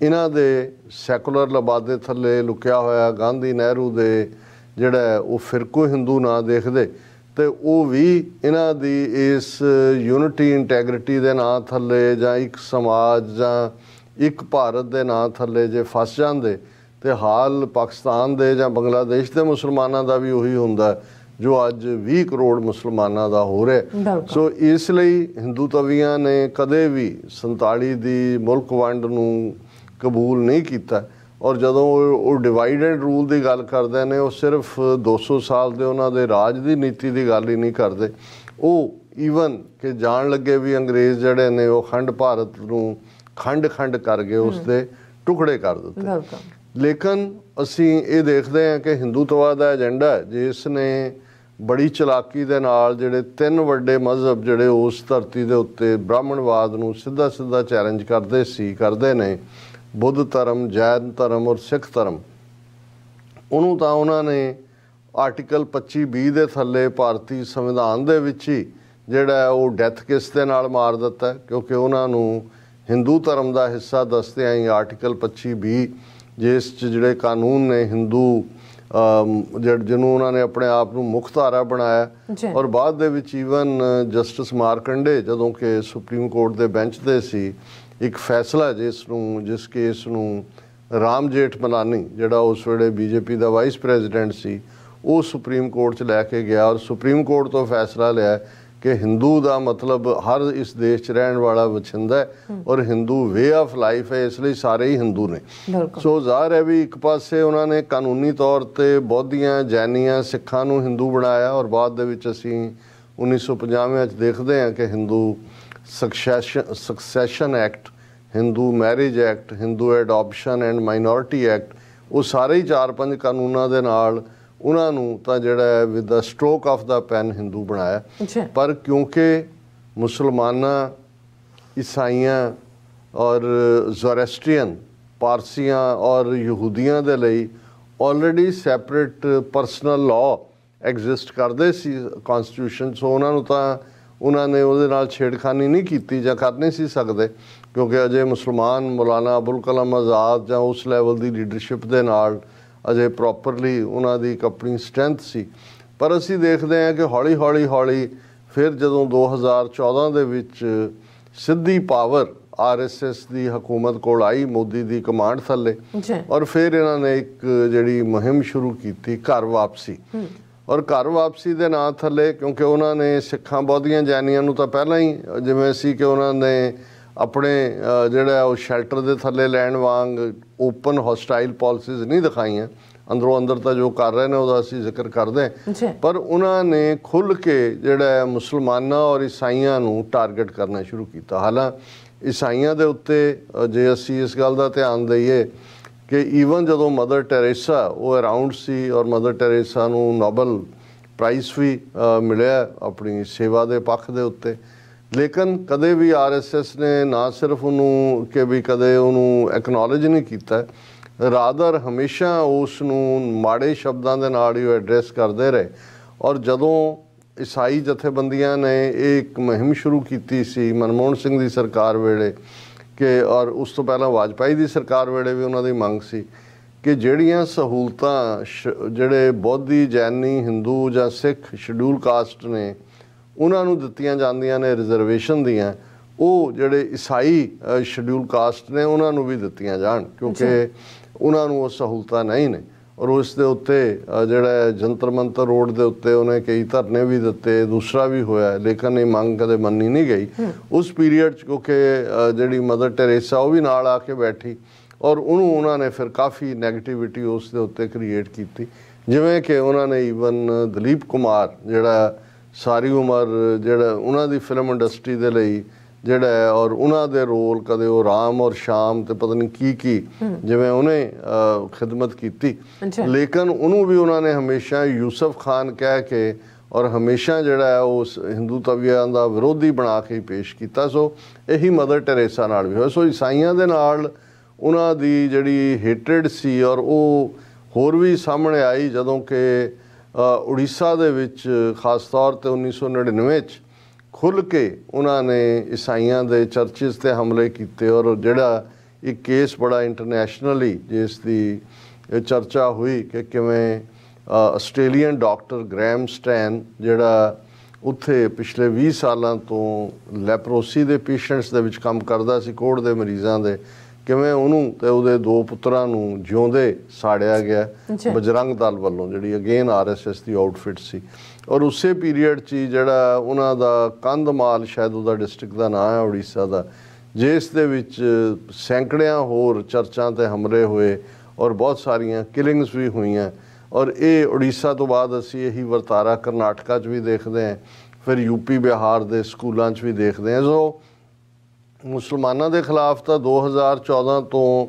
ਇਹਨਾਂ ਦੇ ਸੈਕੂਲਰ ਲਬਾਦੇ ਥੱਲੇ ਲੁਕਿਆ ਹੋਇਆ ਗਾਂਧੀ ਨਹਿਰੂ ਦੇ ਜਿਹੜਾ ਉਹ ਫਿਰਕੂ ਹਿੰਦੂ ਨਾ ਦੇਖਦੇ ਤੇ ਉਹ ਵੀ ਇਹਨਾਂ ਦੀ ਇਸ ਯੂਨਿਟੀ ਇੰਟੈਗ੍ਰਿਟੀ ਦੇ ਨਾਂ ਥੱਲੇ ਜਾਂ ਇੱਕ ਸਮਾਜ ਜਾਂ ਇੱਕ ਭਾਰਤ ਦੇ ਨਾਂ ਥੱਲੇ ਜੇ ਫਸ ਜਾਂਦੇ ਤੇ ਹਾਲ ਪਾਕਿਸਤਾਨ ਦੇ ਜਾਂ ਬੰਗਲਾਦੇਸ਼ ਦੇ ਮੁਸਲਮਾਨਾਂ ਦਾ ਵੀ ਉਹੀ ਹੁੰਦਾ ਜੋ ਅੱਜ 20 ਕਰੋੜ ਮੁਸਲਮਾਨਾਂ ਦਾ ਹੋ ਰਿਹਾ ਸੋ ਇਸ ਲਈ ਹਿੰਦੂ ਤਵੀਆਂ ਨੇ ਕਦੇ ਵੀ 47 ਦੀ ਮੁਲਕ ਵੰਡ ਨੂੰ ਕਬੂਲ ਨਹੀਂ ਕੀਤਾ ਔਰ ਜਦੋਂ ਉਹ ਡਿਵਾਈਡਡ ਰੂਲ ਦੀ ਗੱਲ ਕਰਦੇ ਨੇ ਉਹ ਸਿਰਫ 200 ਸਾਲ ਦੇ ਉਹਨਾਂ ਦੇ ਰਾਜ ਦੀ ਨੀਤੀ ਦੀ ਗੱਲ ਹੀ ਨਹੀਂ ਕਰਦੇ ਉਹ ਈਵਨ ਕਿ ਜਾਣ ਲੱਗੇ ਵੀ ਅੰਗਰੇਜ਼ ਜਿਹੜੇ ਨੇ ਉਹ ਖੰਡ ਭਾਰਤ ਨੂੰ ਖੰਡ-ਖੰਡ ਕਰ ਗਏ ਉਸ ਦੇ ਟੁਕੜੇ ਕਰ ਦਿੱਤੇ ਲੇਕਿਨ ਅਸੀਂ ਇਹ ਦੇਖਦੇ ਹਾਂ ਕਿ ਹਿੰਦੂਤਵਾਦ ਦਾ ਏਜੰਡਾ ਜਿਸ ਨੇ ਬੜੀ ਚਲਾਕੀ ਦੇ ਨਾਲ ਜਿਹੜੇ ਤਿੰਨ ਵੱਡੇ ਮਜ਼ਹਬ ਜਿਹੜੇ ਉਸ ਧਰਤੀ ਦੇ ਉੱਤੇ ਬ੍ਰਾਹਮਣਵਾਦ ਨੂੰ ਸਿੱਧਾ ਸਿੱਧਾ ਚੈਲੰਜ ਕਰਦੇ ਸੀ ਕਰਦੇ ਨੇ ਬੁੱਧ ਧਰਮ ਜੈਨ ਧਰਮ ਔਰ ਸਿੱਖ ਧਰਮ ਉਹਨੂੰ ਤਾਂ ਉਹਨਾਂ ਨੇ ਆਰਟੀਕਲ 25 ਬੀ ਦੇ ਥੱਲੇ ਭਾਰਤੀ ਸੰਵਿਧਾਨ ਦੇ ਵਿੱਚ ਹੀ ਜਿਹੜਾ ਉਹ ਡੈਥ ਕਿਸ ਦੇ ਨਾਲ ਮਾਰ ਦਿੱਤਾ ਕਿਉਂਕਿ ਉਹਨਾਂ ਨੂੰ ਹਿੰਦੂ ਧਰਮ ਦਾ ਹਿੱਸਾ ਦੱਸਦਿਆਂ ਆਂ ਆਰਟੀਕਲ 25 ਬੀ ਜਿਸ ਚ ਜਿਹੜੇ ਕਾਨੂੰਨ ਨੇ ਹਿੰਦੂ ਜਿਹਨੂੰ ਉਹਨਾਂ ਨੇ ਆਪਣੇ ਆਪ ਨੂੰ ਮੁੱਖ ਧਾਰਾ ਬਣਾਇਆ ਔਰ ਬਾਅਦ ਦੇ ਵਿੱਚ ਈਵਨ ਜਸਟਿਸ ਮਾਰਕੰਡੇ ਜਦੋਂ ਕਿ ਸੁਪਰੀਮ ਕੋਰਟ ਦੇ ਬੈਂਚ ਤੇ ਸੀ ਇੱਕ ਫੈਸਲਾ ਜਿਸ ਨੂੰ ਜਿਸ ਕੇਸ ਨੂੰ ਰਾਮ ਜੇਠ ਮਲਾਨੀ ਜਿਹੜਾ ਉਸ ਵੇਲੇ ਬੀਜੇਪੀ ਦਾ ਵਾਈਸ ਪ੍ਰੈਜ਼ੀਡੈਂਟ ਸੀ ਉਹ ਸੁਪਰੀਮ ਕੋਰਟ 'ਚ ਲੈ ਕੇ ਗਿਆ ਔਰ ਸੁਪਰੀਮ ਕੋਰਟ ਤੋਂ ਫੈਸਲਾ ਲਿਆ ਕਿ Hindu ਦਾ ਮਤਲਬ ਹਰ ਇਸ ਦੇਸ਼ 'ਚ ਰਹਿਣ ਵਾਲਾ ਵਛਿੰਦਾ ਹੈ ਔਰ Hindu ਵੇ ਆਫ ਲਾਈਫ ਹੈ ਇਸ ਲਈ ਸਾਰੇ ਹੀ Hindu ਨੇ ਸੋ ਜ਼ਾਹਰ ਹੈ ਵੀ ਇੱਕ ਪਾਸੇ ਉਹਨਾਂ ਨੇ ਕਾਨੂੰਨੀ ਤੌਰ ਤੇ ਬੋਧੀਆਂ ਜੈਨੀਆਂ ਸਿੱਖਾਂ ਨੂੰ Hindu ਬਣਾਇਆ ਔਰ ਬਾਅਦ ਦੇ ਵਿੱਚ ਅਸੀਂ 1950 ਵਿੱਚ ਦੇਖਦੇ ਹਾਂ ਕਿ Hindu succession succession act Hindu marriage act Hindu adoption and minority act ਉਹ ਸਾਰੇ ਹੀ ਚਾਰ ਪੰਜ ਕਾਨੂੰਨਾਂ ਦੇ ਨਾਲ ਉਹਨਾਂ ਨੂੰ ਤਾਂ ਜਿਹੜਾ with the stroke of the pen Hindu ਬਣਾਇਆ ਪਰ ਕਿਉਂਕਿ ਮੁਸਲਮਾਨਾਂ ਇਸਾਈਆਂ ਔਰ ਜ਼ੋਰੈਸਟਰੀਅਨ ਪਾਰਸੀਆਂ ਔਰ ਯਹੂਦੀਆਂ ਦੇ ਲਈ already separate personal law exist ਕਰਦੇ ਸੀ ਕਨਸਟੀਟਿਊਸ਼ਨ ਸੋ ਉਹਨਾਂ ਨੂੰ ਤਾਂ ਉਹਨਾਂ ਨੇ ਉਹਦੇ ਨਾਲ ਛੇੜਖਾਨੀ ਨਹੀਂ ਕੀਤੀ ਜਾਂ ਕਰ ਨਹੀਂ ਸੀ ਸਕਦੇ ਕਿਉਂਕਿ ਅਜੇ ਮੁਸਲਮਾਨ ਮੌਲਾਨਾ ਅਬੁਲ ਕਲਾਮ ਆਜ਼ਾਦ ਜਾਂ ਉਸ ਲੈਵਲ ਦੀ ਲੀਡਰਸ਼ਿਪ ਦੇ ਨਾਲ ਅਜੇ ਪ੍ਰੋਪਰਲੀ ਉਹਨਾਂ ਦੀ ਆਪਣੀ ਸਟਰੈਂਥ ਸੀ ਪਰ ਅਸੀਂ ਦੇਖਦੇ ਹਾਂ ਕਿ ਹੌਲੀ ਹੌਲੀ ਹੌਲੀ ਫਿਰ ਜਦੋਂ 2014 ਦੇ ਵਿੱਚ ਸਿੱਧੀ ਪਾਵਰ ਆਰਐਸਐਸ ਦੀ ਹਕੂਮਤ ਕੋਲ ਆਈ ਮੋਦੀ ਦੀ ਕਮਾਂਡ ਥੱਲੇ ਔਰ ਫਿਰ ਇਹਨਾਂ ਨੇ ਇੱਕ ਜਿਹੜੀ ਮਹਿੰਮ ਸ਼ੁਰੂ ਕੀਤੀ ਘਰ ਵਾਪਸੀ ਔਰ ਘਰ ਵਾਪਸੀ ਦੇ ਨਾਂ ਥੱਲੇ ਕਿਉਂਕਿ ਉਹਨਾਂ ਨੇ ਸਿੱਖਾਂ ਬੋਧੀਆਂ ਜੈਨੀਆਂ ਨੂੰ ਤਾਂ ਪਹਿਲਾਂ ਹੀ ਜਿਵੇਂ ਸੀ ਕਿ ਉਹਨਾਂ ਨੇ ਆਪਣੇ ਜਿਹੜਾ ਉਹ ਸ਼ੈਲਟਰ ਦੇ ਥੱਲੇ ਲੈਣ ਵਾਂਗ ਓਪਨ ਹੌਸਟਾਈਲ ਪਾਲਿਸੀਜ਼ ਨਹੀਂ ਦਿਖਾਈਆਂ ਅੰਦਰੋਂ ਅੰਦਰ ਤਾਂ ਜੋ ਕਰ ਰਹੇ ਨੇ ਉਹਦਾ ਅਸੀਂ ਜ਼ਿਕਰ ਕਰਦੇ ਪਰ ਉਹਨਾਂ ਨੇ ਖੁੱਲ ਕੇ ਜਿਹੜਾ ਮੁਸਲਮਾਨਾਂ ਔਰ ਇਸਾਈਆਂ ਨੂੰ ਟਾਰਗੇਟ ਕਰਨਾ ਸ਼ੁਰੂ ਕੀਤਾ ਹਾਲਾਂ ਇਸਾਈਆਂ ਦੇ ਉੱਤੇ ਜੇ ਅਸੀਂ ਇਸ ਗੱਲ ਦਾ ਧਿਆਨ ਦਈਏ ਕਿ ਈਵਨ ਜਦੋਂ ਮਦਰ ਟੈਰੇਸਾ ਉਹ ਅਰਾਊਂਡ ਸੀ ਔਰ ਮਦਰ ਟੈਰੇਸਾ ਨੂੰ ਨੋਬਲ ਪ੍ਰਾਈਜ਼ ਵੀ ਮਿਲਿਆ ਆਪਣੀ ਸੇਵਾ ਦੇ ਪੱਖ ਦੇ ਉੱਤੇ ਲੇਕਿਨ ਕਦੇ ਵੀ ਆਰਐਸਐਸ ਨੇ ਨਾ ਸਿਰਫ ਉਹਨੂੰ ਕਿ ਵੀ ਕਦੇ ਉਹਨੂੰ ਐਕਨੋਲਜ ਨਹੀਂ ਕੀਤਾ ਰਾਦਰ ਹਮੇਸ਼ਾ ਉਸ ਨੂੰ ਮਾੜੇ ਸ਼ਬਦਾਂ ਦੇ ਨਾਲ ਹੀ ਐਡਰੈਸ ਕਰਦੇ ਰਹੇ ਔਰ ਜਦੋਂ ਈਸਾਈ ਜਥੇਬੰਦੀਆਂ ਨੇ ਇਹ ਇੱਕ ਮਹਿੰਮ ਸ਼ੁਰੂ ਕੀਤੀ ਸੀ ਮਨਮੋਹਨ ਸਿੰਘ ਦੀ ਸਰਕਾਰ ਵੇਲੇ ਕਿ ਔਰ ਉਸ ਤੋਂ ਪਹਿਲਾਂ ਵਾਜਪਾਈ ਦੀ ਸਰਕਾਰ ਵੇਲੇ ਵੀ ਉਹਨਾਂ ਦੀ ਮੰਗ ਸੀ ਕਿ ਜਿਹੜੀਆਂ ਸਹੂਲਤਾਂ ਜਿਹੜੇ ਬੋਧੀ ਜੈਨੀ ਹਿੰਦੂ ਜਾਂ ਸਿੱਖ ਸ਼ਡਿਊਲ ਕਾਸਟ ਨੇ ਉਹਨਾਂ ਨੂੰ ਦਿੱਤੀਆਂ ਜਾਂਦੀਆਂ ਨੇ ਰਿਜ਼ਰਵੇਸ਼ਨ ਦੀਆਂ ਉਹ ਜਿਹੜੇ ਈਸਾਈ ਸ਼ਡਿਊਲ ਕਾਸਟ ਨੇ ਉਹਨਾਂ ਨੂੰ ਵੀ ਦਿੱਤੀਆਂ ਜਾਣ ਕਿਉਂਕਿ ਉਹਨਾਂ ਨੂੰ ਉਹ ਸਹੂਲਤਾਂ ਨਹੀਂ ਨੇ ਔਰ ਉਸ ਦੇ ਉੱਤੇ ਜਿਹੜਾ ਜੰਤਰ ਮੰਤਰ ਰੋਡ ਦੇ ਉੱਤੇ ਉਹਨੇ ਕਈ ਧਰਨੇ ਵੀ ਦਿੱਤੇ ਦੂਸਰਾ ਵੀ ਹੋਇਆ ਲੇਕਿਨ ਇਹ ਮੰਗ ਕਦੇ ਮੰਨੀ ਨਹੀਂ ਗਈ ਉਸ ਪੀਰੀਅਡ ਚ ਕਿਉਂਕਿ ਜਿਹੜੀ ਮਦਰ ਟੈਰੇਸਾ ਉਹ ਵੀ ਨਾਲ ਆ ਕੇ ਬੈਠੀ ਔਰ ਉਹਨੂੰ ਉਹਨਾਂ ਨੇ ਫਿਰ ਕਾਫੀ 네ਗੇਟਿਵਿਟੀ ਉਸ ਦੇ ਉੱਤੇ ਕ੍ਰੀਏਟ ਕੀਤੀ ਜਿਵੇਂ ਕਿ ਉਹਨਾਂ ਨੇ ਇਵਨ ਦਲੀਪ ਕੁਮਾਰ ਜਿਹੜਾ ਸਾਰੀ ਉਮਰ ਜਿਹੜਾ ਉਹਨਾਂ ਦੀ ਫਿਲਮ ਇੰਡਸਟਰੀ ਦੇ ਲਈ ਜਿਹੜਾ ਹੈ ਔਰ ਉਹਨਾਂ ਦੇ ਰੋਲ ਕਦੇ ਉਹ ਰਾਮ ਔਰ ਸ਼ਾਮ ਤੇ ਪਤਾ ਨਹੀਂ ਕੀ ਕੀ ਜਿਵੇਂ ਉਹਨੇ ਖidmat ਕੀਤੀ ਲੇਕਿਨ ਉਹਨੂੰ ਵੀ ਉਹਨਾਂ ਨੇ ਹਮੇਸ਼ਾ ਯੂਸਫ ਖਾਨ ਕਹਿ ਕੇ ਔਰ ਹਮੇਸ਼ਾ ਜਿਹੜਾ ਹੈ ਉਸ ਹਿੰਦੂ ਤਵੀਆਂ ਦਾ ਵਿਰੋਧੀ ਬਣਾ ਕੇ ਪੇਸ਼ ਕੀਤਾ ਸੋ ਇਹੀ ਮਦਰ ਟੈਰੇਸਾ ਨਾਲ ਵੀ ਹੋਇਆ ਸੋ ਈਸਾਈਆਂ ਦੇ ਨਾਲ ਉਹਨਾਂ ਦੀ ਜਿਹੜੀ ਹੇਟਰਡ ਸੀ ਔਰ ਉਹ ਹੋਰ ਵੀ ਸਾਹਮਣੇ ਆਈ ਜਦੋਂ ਕਿ ਉੜੀਸਾ ਦੇ ਵਿੱਚ ਖਾਸ ਤੌਰ ਤੇ 1999 ਵਿੱਚ ਖੁੱਲ ਕੇ ਉਹਨਾਂ ਨੇ ਈਸਾਈਆਂ ਦੇ ਚਰਚਸ ਤੇ ਹਮਲੇ ਕੀਤੇ ਔਰ ਜਿਹੜਾ ਇਹ ਕੇਸ ਬੜਾ ਇੰਟਰਨੈਸ਼ਨਲੀ ਜਿਸ ਦੀ ਚਰਚਾ ਹੋਈ ਕਿ ਕਿਵੇਂ ਆਸਟ੍ਰੇਲੀਅਨ ਡਾਕਟਰ ਗ੍ਰੈਮ ਸਟੈਨ ਜਿਹੜਾ ਉੱਥੇ ਪਿਛਲੇ 20 ਸਾਲਾਂ ਤੋਂ ਲੈਪਰੋਸੀ ਦੇ ਪੇਸ਼ੈਂਟਸ ਦੇ ਵਿੱਚ ਕੰਮ ਕਰਦਾ ਸੀ ਕੋੜ ਦੇ ਮਰੀਜ਼ਾਂ ਦੇ ਕਿਵੇਂ ਉਹਨੂੰ ਤੇ ਉਹਦੇ ਦੋ ਪੁੱਤਰਾਂ ਨੂੰ ਜਿਉਂਦੇ ਸਾੜਿਆ ਗਿਆ ਬਜਰੰਗ ਦਲ ਵੱਲੋਂ ਜਿਹੜੀ ਅਗੇਨ ਆਰਐਸਐਸ ਦੀ ਆਊਟਫਿਟ ਸੀ ਔਰ ਉਸੇ ਪੀਰੀਅਡ 'ਚ ਜਿਹੜਾ ਉਹਨਾਂ ਦਾ ਕੰਧਮਾਲ ਸ਼ਾਇਦ ਉਹਦਾ ਡਿਸਟ੍ਰਿਕਟ ਦਾ ਨਾਮ ਹੈ ਉੜੀਸਾ ਦਾ ਜਿਸ ਦੇ ਵਿੱਚ ਸੈਂਕੜਿਆਂ ਹੋਰ ਚਰਚਾਂ ਤੇ ਹਮਲੇ ਹੋਏ ਔਰ ਬਹੁਤ ਸਾਰੀਆਂ ਕਿਲਿੰਗਸ ਵੀ ਹੋਈਆਂ ਔਰ ਇਹ ਉੜੀਸਾ ਤੋਂ ਬਾਅਦ ਅਸੀਂ ਇਹੀ ਵਰਤਾਰਾ ਕਰਨਾਟਕਾ 'ਚ ਵੀ ਦੇਖਦੇ ਹਾਂ ਫਿਰ ਯੂਪੀ ਬਿਹਾਰ ਦੇ ਸਕੂਲਾਂ 'ਚ ਵੀ ਦੇਖਦੇ ਹਾਂ ਜੋ ਮੁਸਲਮਾਨਾਂ ਦੇ ਖਿਲਾਫ ਤਾਂ 2014 ਤੋਂ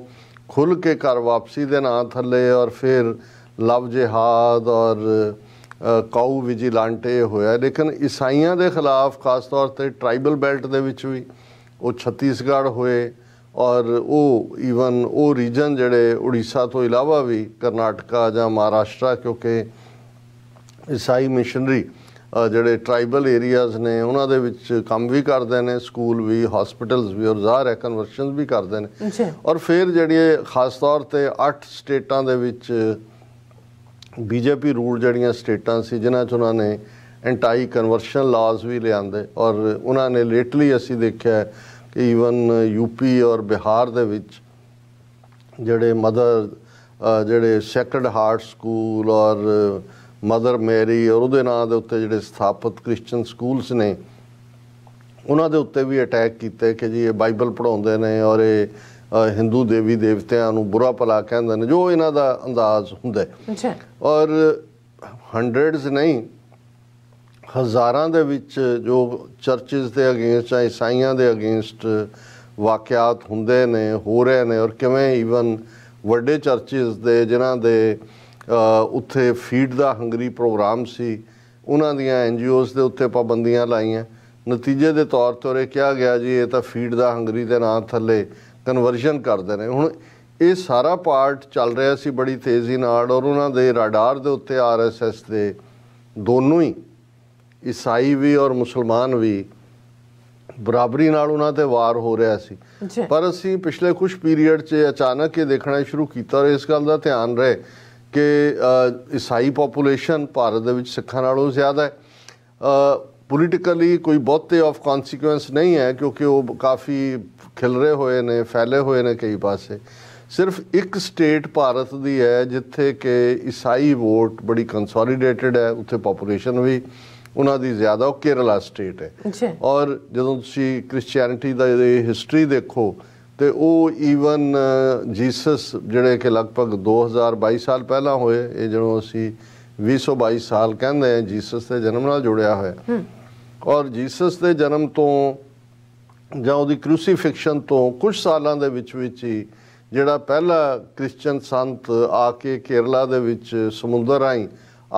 ਖੁੱਲ ਕੇ ਘਰ ਵਾਪਸੀ ਦੇ ਨਾਂ ਥੱਲੇ ਔਰ ਫਿਰ ਲਵ ਜਿਹਾਦ ਔਰ ਕਾਉ ਵਿਜੀਲੈਂਟੇ ਹੋਇਆ ਲੇਕਿਨ ਇਸਾਈਆਂ ਦੇ ਖਿਲਾਫ ਖਾਸ ਤੌਰ ਤੇ ਟ੍ਰਾਈਬਲ ਬੈਲਟ ਦੇ ਵਿੱਚ ਵੀ ਉਹ ਛੱਤੀਸਗੜ੍ਹ ਹੋਏ ਔਰ ਉਹ ਈਵਨ ਉਹ ਰੀਜਨ ਜਿਹੜੇ ਉੜੀਸਾ ਤੋਂ ਇਲਾਵਾ ਵੀ ਕਰਨਾਟਕਾ ਜਾਂ ਮਹਾਰਾਸ਼ਟਰਾ ਕਿਉਂਕਿ ਇਸਾਈ ਮਿਸ਼ਨਰੀ ਜਿਹੜੇ ਟ੍ਰਾਈਬਲ ਏਰੀਆਜ਼ ਨੇ ਉਹਨਾਂ ਦੇ ਵਿੱਚ ਕੰਮ ਵੀ ਕਰਦੇ ਨੇ ਸਕੂਲ ਵੀ ਹਸਪੀਟਲਸ ਵੀ ਔਰ ਜ਼ਾਹਰ ਹੈ ਕਨਵਰਸ਼ਨਸ ਵੀ ਕਰਦੇ ਨੇ ਔਰ ਫਿਰ ਜਿਹੜੇ ਖਾਸ ਤੌਰ ਤੇ 8 ਸਟੇਟਾਂ ਦੇ ਵਿੱਚ ਬੀਜੇਪੀ ਰੂਲ ਜਿਹੜੀਆਂ ਸਟੇਟਾਂ ਸੀ ਜਿਨ੍ਹਾਂ 'ਚ ਉਹਨਾਂ ਨੇ ਐਂਟਾਈ ਕਨਵਰਸ਼ਨ ਲਾਜ਼ ਵੀ ਲਿਆਂਦੇ ਔਰ ਉਹਨਾਂ ਨੇ ਲੇਟਲੀ ਅਸੀਂ ਦੇਖਿਆ ਕਿ ਈਵਨ ਯੂਪੀ ਔਰ ਬਿਹਾਰ ਦੇ ਵਿੱਚ ਜਿਹੜੇ ਮਦਰ ਜਿਹੜੇ ਸੈਕਰਡ ਹਾਰਟ ਸਕੂਲ ਔਰ ਮਦਰ ਮੈਰੀ ਔਰ ਉਹਦੇ ਨਾਂ ਦੇ ਉੱਤੇ ਜਿਹੜੇ ਸਥਾਪਿਤ ਕ੍ਰਿਸਚੀਅਨ ਸਕੂਲਸ ਨੇ ਉਹਨਾਂ ਦੇ ਉੱਤੇ ਵੀ ਅਟੈਕ ਕੀਤੇ ਕਿ ਜੀ ਇਹ ਬਾਈਬਲ ਪੜਾਉਂਦੇ ਨੇ ਔਰ ਇਹ ਹਿੰਦੂ ਦੇਵੀ ਦੇਵਤਿਆਂ ਨੂੰ ਬੁਰਾ ਭਲਾ ਕਹਿੰਦੇ ਨੇ ਜੋ ਇਹਨਾਂ ਦਾ ਅੰਦਾਜ਼ ਹੁੰਦਾ ਹੈ ਅੱਛਾ ਔਰ ਹੰਡਰਡਸ ਨਹੀਂ ਹਜ਼ਾਰਾਂ ਦੇ ਵਿੱਚ ਜੋ ਚਰਚਸ ਦੇ ਅਗੇਂਸਟ ਜਾਂ ਇਸਾਈਆਂ ਦੇ ਅਗੇਂਸਟ ਵਾਕਿਆਤ ਹੁੰਦੇ ਨੇ ਹੋ ਰਹੇ ਨੇ ਔਰ ਕਿਵੇਂ ਈਵਨ ਵੱਡੇ ਚਰਚਸ ਦੇ ਜਿਨ੍ਹਾਂ ਦੇ ਉੱਥੇ ਫੀਡ ਦਾ ਹੰਗਰੀ ਪ੍ਰੋਗਰਾਮ ਸੀ ਉਹਨਾਂ ਦੀਆਂ ਐਨਜੀਓਜ਼ ਦੇ ਉੱਤੇ ਪਾਬੰਦੀਆਂ ਲਾਈਆਂ ਨਤੀਜੇ ਦੇ ਤੌਰ ਤੇ ਕਿਹਾ ਗਿਆ ਜੀ ਇਹ ਤਾਂ ਫੀਡ ਦਾ ਹੰਗਰੀ ਦੇ ਨਾਂ ਥੱਲੇ ਕਨਵਰਸ਼ਨ ਕਰਦੇ ਨੇ ਹੁਣ ਇਹ ਸਾਰਾ ਪਾਰਟ ਚੱਲ ਰਿਹਾ ਸੀ ਬੜੀ ਤੇਜ਼ੀ ਨਾਲ ਔਰ ਉਹਨਾਂ ਦੇ ਰਾਡਾਰ ਦੇ ਉੱਤੇ ਆਰਐਸਐਸ ਦੇ ਦੋਨੋਂ ਹੀ ਈਸਾਈ ਵੀ ਔਰ ਮੁਸਲਮਾਨ ਵੀ ਬਰਾਬਰੀ ਨਾਲ ਉਹਨਾਂ ਤੇ ਵਾਰ ਹੋ ਰਿਹਾ ਸੀ ਪਰ ਅਸੀਂ ਪਿਛਲੇ ਕੁਝ ਪੀਰੀਅਡ 'ਚ ਅਚਾਨਕ ਇਹ ਦੇਖਣਾ ਸ਼ੁਰੂ ਕੀਤਾ ਔਰ ਇਸ ਗੱਲ ਦਾ ਧਿਆਨ ਰਹੇ ਕਿ ਈਸਾਈ ਪੋਪੂਲੇਸ਼ਨ ਭਾਰਤ ਦੇ ਵਿੱਚ ਸਿੱਖਾਂ ਨਾਲੋਂ ਜ਼ਿਆਦਾ ਹੈ ਪੋਲੀਟੀਕਲੀ ਕੋਈ ਬਹੁਤੇ ਆਫ ਕਨਸੀਕੁਐਂਸ ਨਹੀਂ ਹੈ ਕਿਉਂਕਿ ਉਹ ਕਾਫੀ ਖਿਲ ਰਹੇ ਹੋਏ ਨੇ ਫੈਲੇ ਹੋਏ ਨੇ ਕਈ ਪਾਸੇ ਸਿਰਫ ਇੱਕ ਸਟੇਟ ਭਾਰਤ ਦੀ ਹੈ ਜਿੱਥੇ ਕਿ ਈਸਾਈ ਵੋਟ ਬੜੀ ਕੰਸੋਲੀਡੇਟਿਡ ਹੈ ਉੱਥੇ ਪੋਪੂਲੇਸ਼ਨ ਵੀ ਉਹਨਾਂ ਦੀ ਜ਼ਿਆਦਾ ਕੇਰਲਾ ਸਟੇਟ ਹੈ ਔਰ ਜਦੋਂ ਤੁਸੀਂ ਕ੍ਰਿਸਚੀਅਨਿਟੀ ਦਾ ਹਿਸਟਰੀ ਦੇਖੋ ਤੇ ਉਹ ਈਵਨ ਜੀਸਸ ਜਿਹੜੇ ਕਿ ਲਗਭਗ 2022 ਸਾਲ ਪਹਿਲਾਂ ਹੋਏ ਇਹ ਜਦੋਂ ਅਸੀਂ 222 ਸਾਲ ਕਹਿੰਦੇ ਆ ਜੀਸਸ ਦੇ ਜਨਮ ਨਾਲ ਜੁੜਿਆ ਹੋਇਆ ਔਰ ਜੀਸਸ ਦੇ ਜਨਮ ਤੋਂ ਜਾਂ ਉਹਦੀ ਕ੍ਰੂਸੀਫਿਕਸ਼ਨ ਤੋਂ ਕੁਝ ਸਾਲਾਂ ਦੇ ਵਿੱਚ ਵਿੱਚ ਹੀ ਜਿਹੜਾ ਪਹਿਲਾ ਕ੍ਰਿਸਚੀਅਨ ਸੰਤ ਆ ਕੇ ਕੇਰਲਾ ਦੇ ਵਿੱਚ ਸਮੁੰਦਰ ਆਈ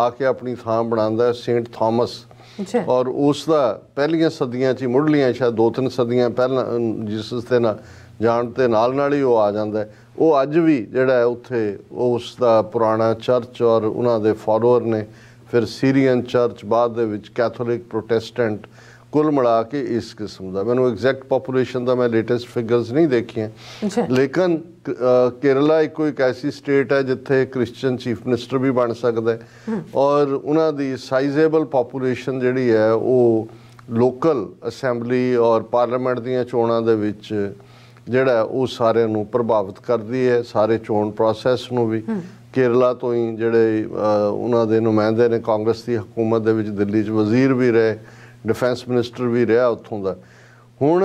ਆ ਕੇ ਆਪਣੀ ਥਾਂ ਬਣਾਉਂਦਾ ਹੈ ਸੇਂਟ ਥਾਮਸ ਔਰ ਉਸ ਦਾ ਪਹਿਲੀਆਂ ਸਦੀਆਂ 'ਚ ਮੁੱਢਲੀਆਂ ਸ਼ਾਇਦ ਦੋ ਤਿੰਨ ਸਦੀਆਂ ਪਹਿਲਾਂ ਜੀਸਸ ਦੇ ਨਾਲ ਜਾਣ ਤੇ ਨਾਲ ਨਾਲ ਹੀ ਉਹ ਆ ਜਾਂਦਾ ਉਹ ਅੱਜ ਵੀ ਜਿਹੜਾ ਉੱਥੇ ਉਸ ਦਾ ਪੁਰਾਣਾ ਚਰਚ ਔਰ ਉਹਨਾਂ ਦੇ ਫਾਲੋਅਰ ਨੇ ਫਿਰ ਸੀਰੀਅਨ ਚਰਚ ਬਾਅਦ ਦੇ ਵਿੱਚ ਕੈਥੋਲਿਕ ਪ੍ਰੋਟੈਸਟੈਂਟ ਕੁੱਲ ਮਿਲਾ ਕੇ ਇਸ ਕਿਸਮ ਦਾ ਮੈਨੂੰ ਐਗਜ਼ੈਕਟ ਪੋਪੂਲੇਸ਼ਨ ਦਾ ਮੈਂ ਲੇਟੈਸਟ ਫਿਗਰਸ ਨਹੀਂ ਦੇਖੀਆਂ ਲੇਕਿਨ ਕੇਰਲਾ ਇੱਕੋ ਇੱਕ ਐਸੀ ਸਟੇਟ ਹੈ ਜਿੱਥੇ ਕ੍ਰਿਸਚੀਅਨ ਚੀਫ ਮਿਨਿਸਟਰ ਵੀ ਬਣ ਸਕਦਾ ਹੈ ਔਰ ਉਹਨਾਂ ਦੀ ਸਾਈਜ਼ੇਬਲ ਪੋਪੂਲੇਸ਼ਨ ਜਿਹੜੀ ਹੈ ਉਹ ਲੋਕਲ ਅਸੈਂਬਲੀ ਔਰ ਪਾਰਲੀਮੈਂਟ ਦੀਆਂ ਚੋਣਾਂ ਦੇ ਵਿੱਚ ਜਿਹੜਾ ਉਹ ਸਾਰਿਆਂ ਨੂੰ ਪ੍ਰਭਾਵਿਤ ਕਰਦੀ ਹੈ ਸਾਰੇ ਚੋਣ ਪ੍ਰੋਸੈਸ ਨੂੰ ਵੀ ਕੇਰਲਾ ਤੋਂ ਹੀ ਜਿਹੜੇ ਉਹਨਾਂ ਦੇ ਨੁਮਾਇੰਦੇ ਨੇ ਕਾਂਗਰਸ ਦੀ ਹਕੂਮਤ ਦੇ ਵਿੱਚ ਦਿੱਲੀ 'ਚ ਵਜ਼ੀਰ ਵੀ ਰਹੇ ਡਿਫੈਂਸ ਮਿਨਿਸਟਰ ਵੀ ਰਿਹਾ ਉੱਥੋਂ ਦਾ ਹੁਣ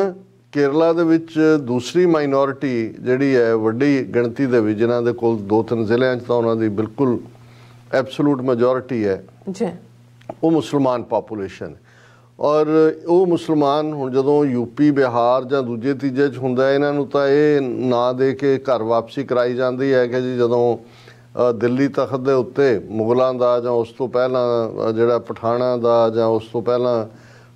ਕੇਰਲਾ ਦੇ ਵਿੱਚ ਦੂਸਰੀ ਮਾਈਨੋਰਿਟੀ ਜਿਹੜੀ ਹੈ ਵੱਡੀ ਗਿਣਤੀ ਦੇ ਵਿੱਚ ਜਿਨ੍ਹਾਂ ਦੇ ਕੋਲ ਦੋ ਤਿੰਨ ਜ਼ਿਲ੍ਹਿਆਂ 'ਚ ਤਾਂ ਉਹਨਾਂ ਦੀ ਬਿਲਕੁਲ ਐਬਸੋਲੂਟ ਮੈਜੋਰਿਟੀ ਹੈ ਜੀ ਉਹ ਮੁਸਲਮਾਨ ਪੋਪੂਲੇਸ਼ਨ ਔਰ ਉਹ ਮੁਸਲਮਾਨ ਹੁਣ ਜਦੋਂ ਯੂਪੀ ਬਿਹਾਰ ਜਾਂ ਦੂਜੇ ਤੀਜੇ 'ਚ ਹੁੰਦਾ ਇਹਨਾਂ ਨੂੰ ਤਾਂ ਇਹ ਨਾਂ ਦੇ ਕੇ ਘਰ ਵਾਪਸੀ ਕਰਾਈ ਜਾਂਦੀ ਹੈ ਕਿ ਜੀ ਜਦੋਂ ਦਿੱਲੀ ਤਖਤ ਦੇ ਉੱਤੇ ਮੁਗਲਾਂ ਦਾ ਜਾਂ ਉਸ ਤੋਂ ਪਹਿਲਾਂ ਜਿਹੜਾ ਪਠਾਣਾ ਦਾ ਜਾਂ ਉਸ ਤੋਂ ਪਹਿਲਾਂ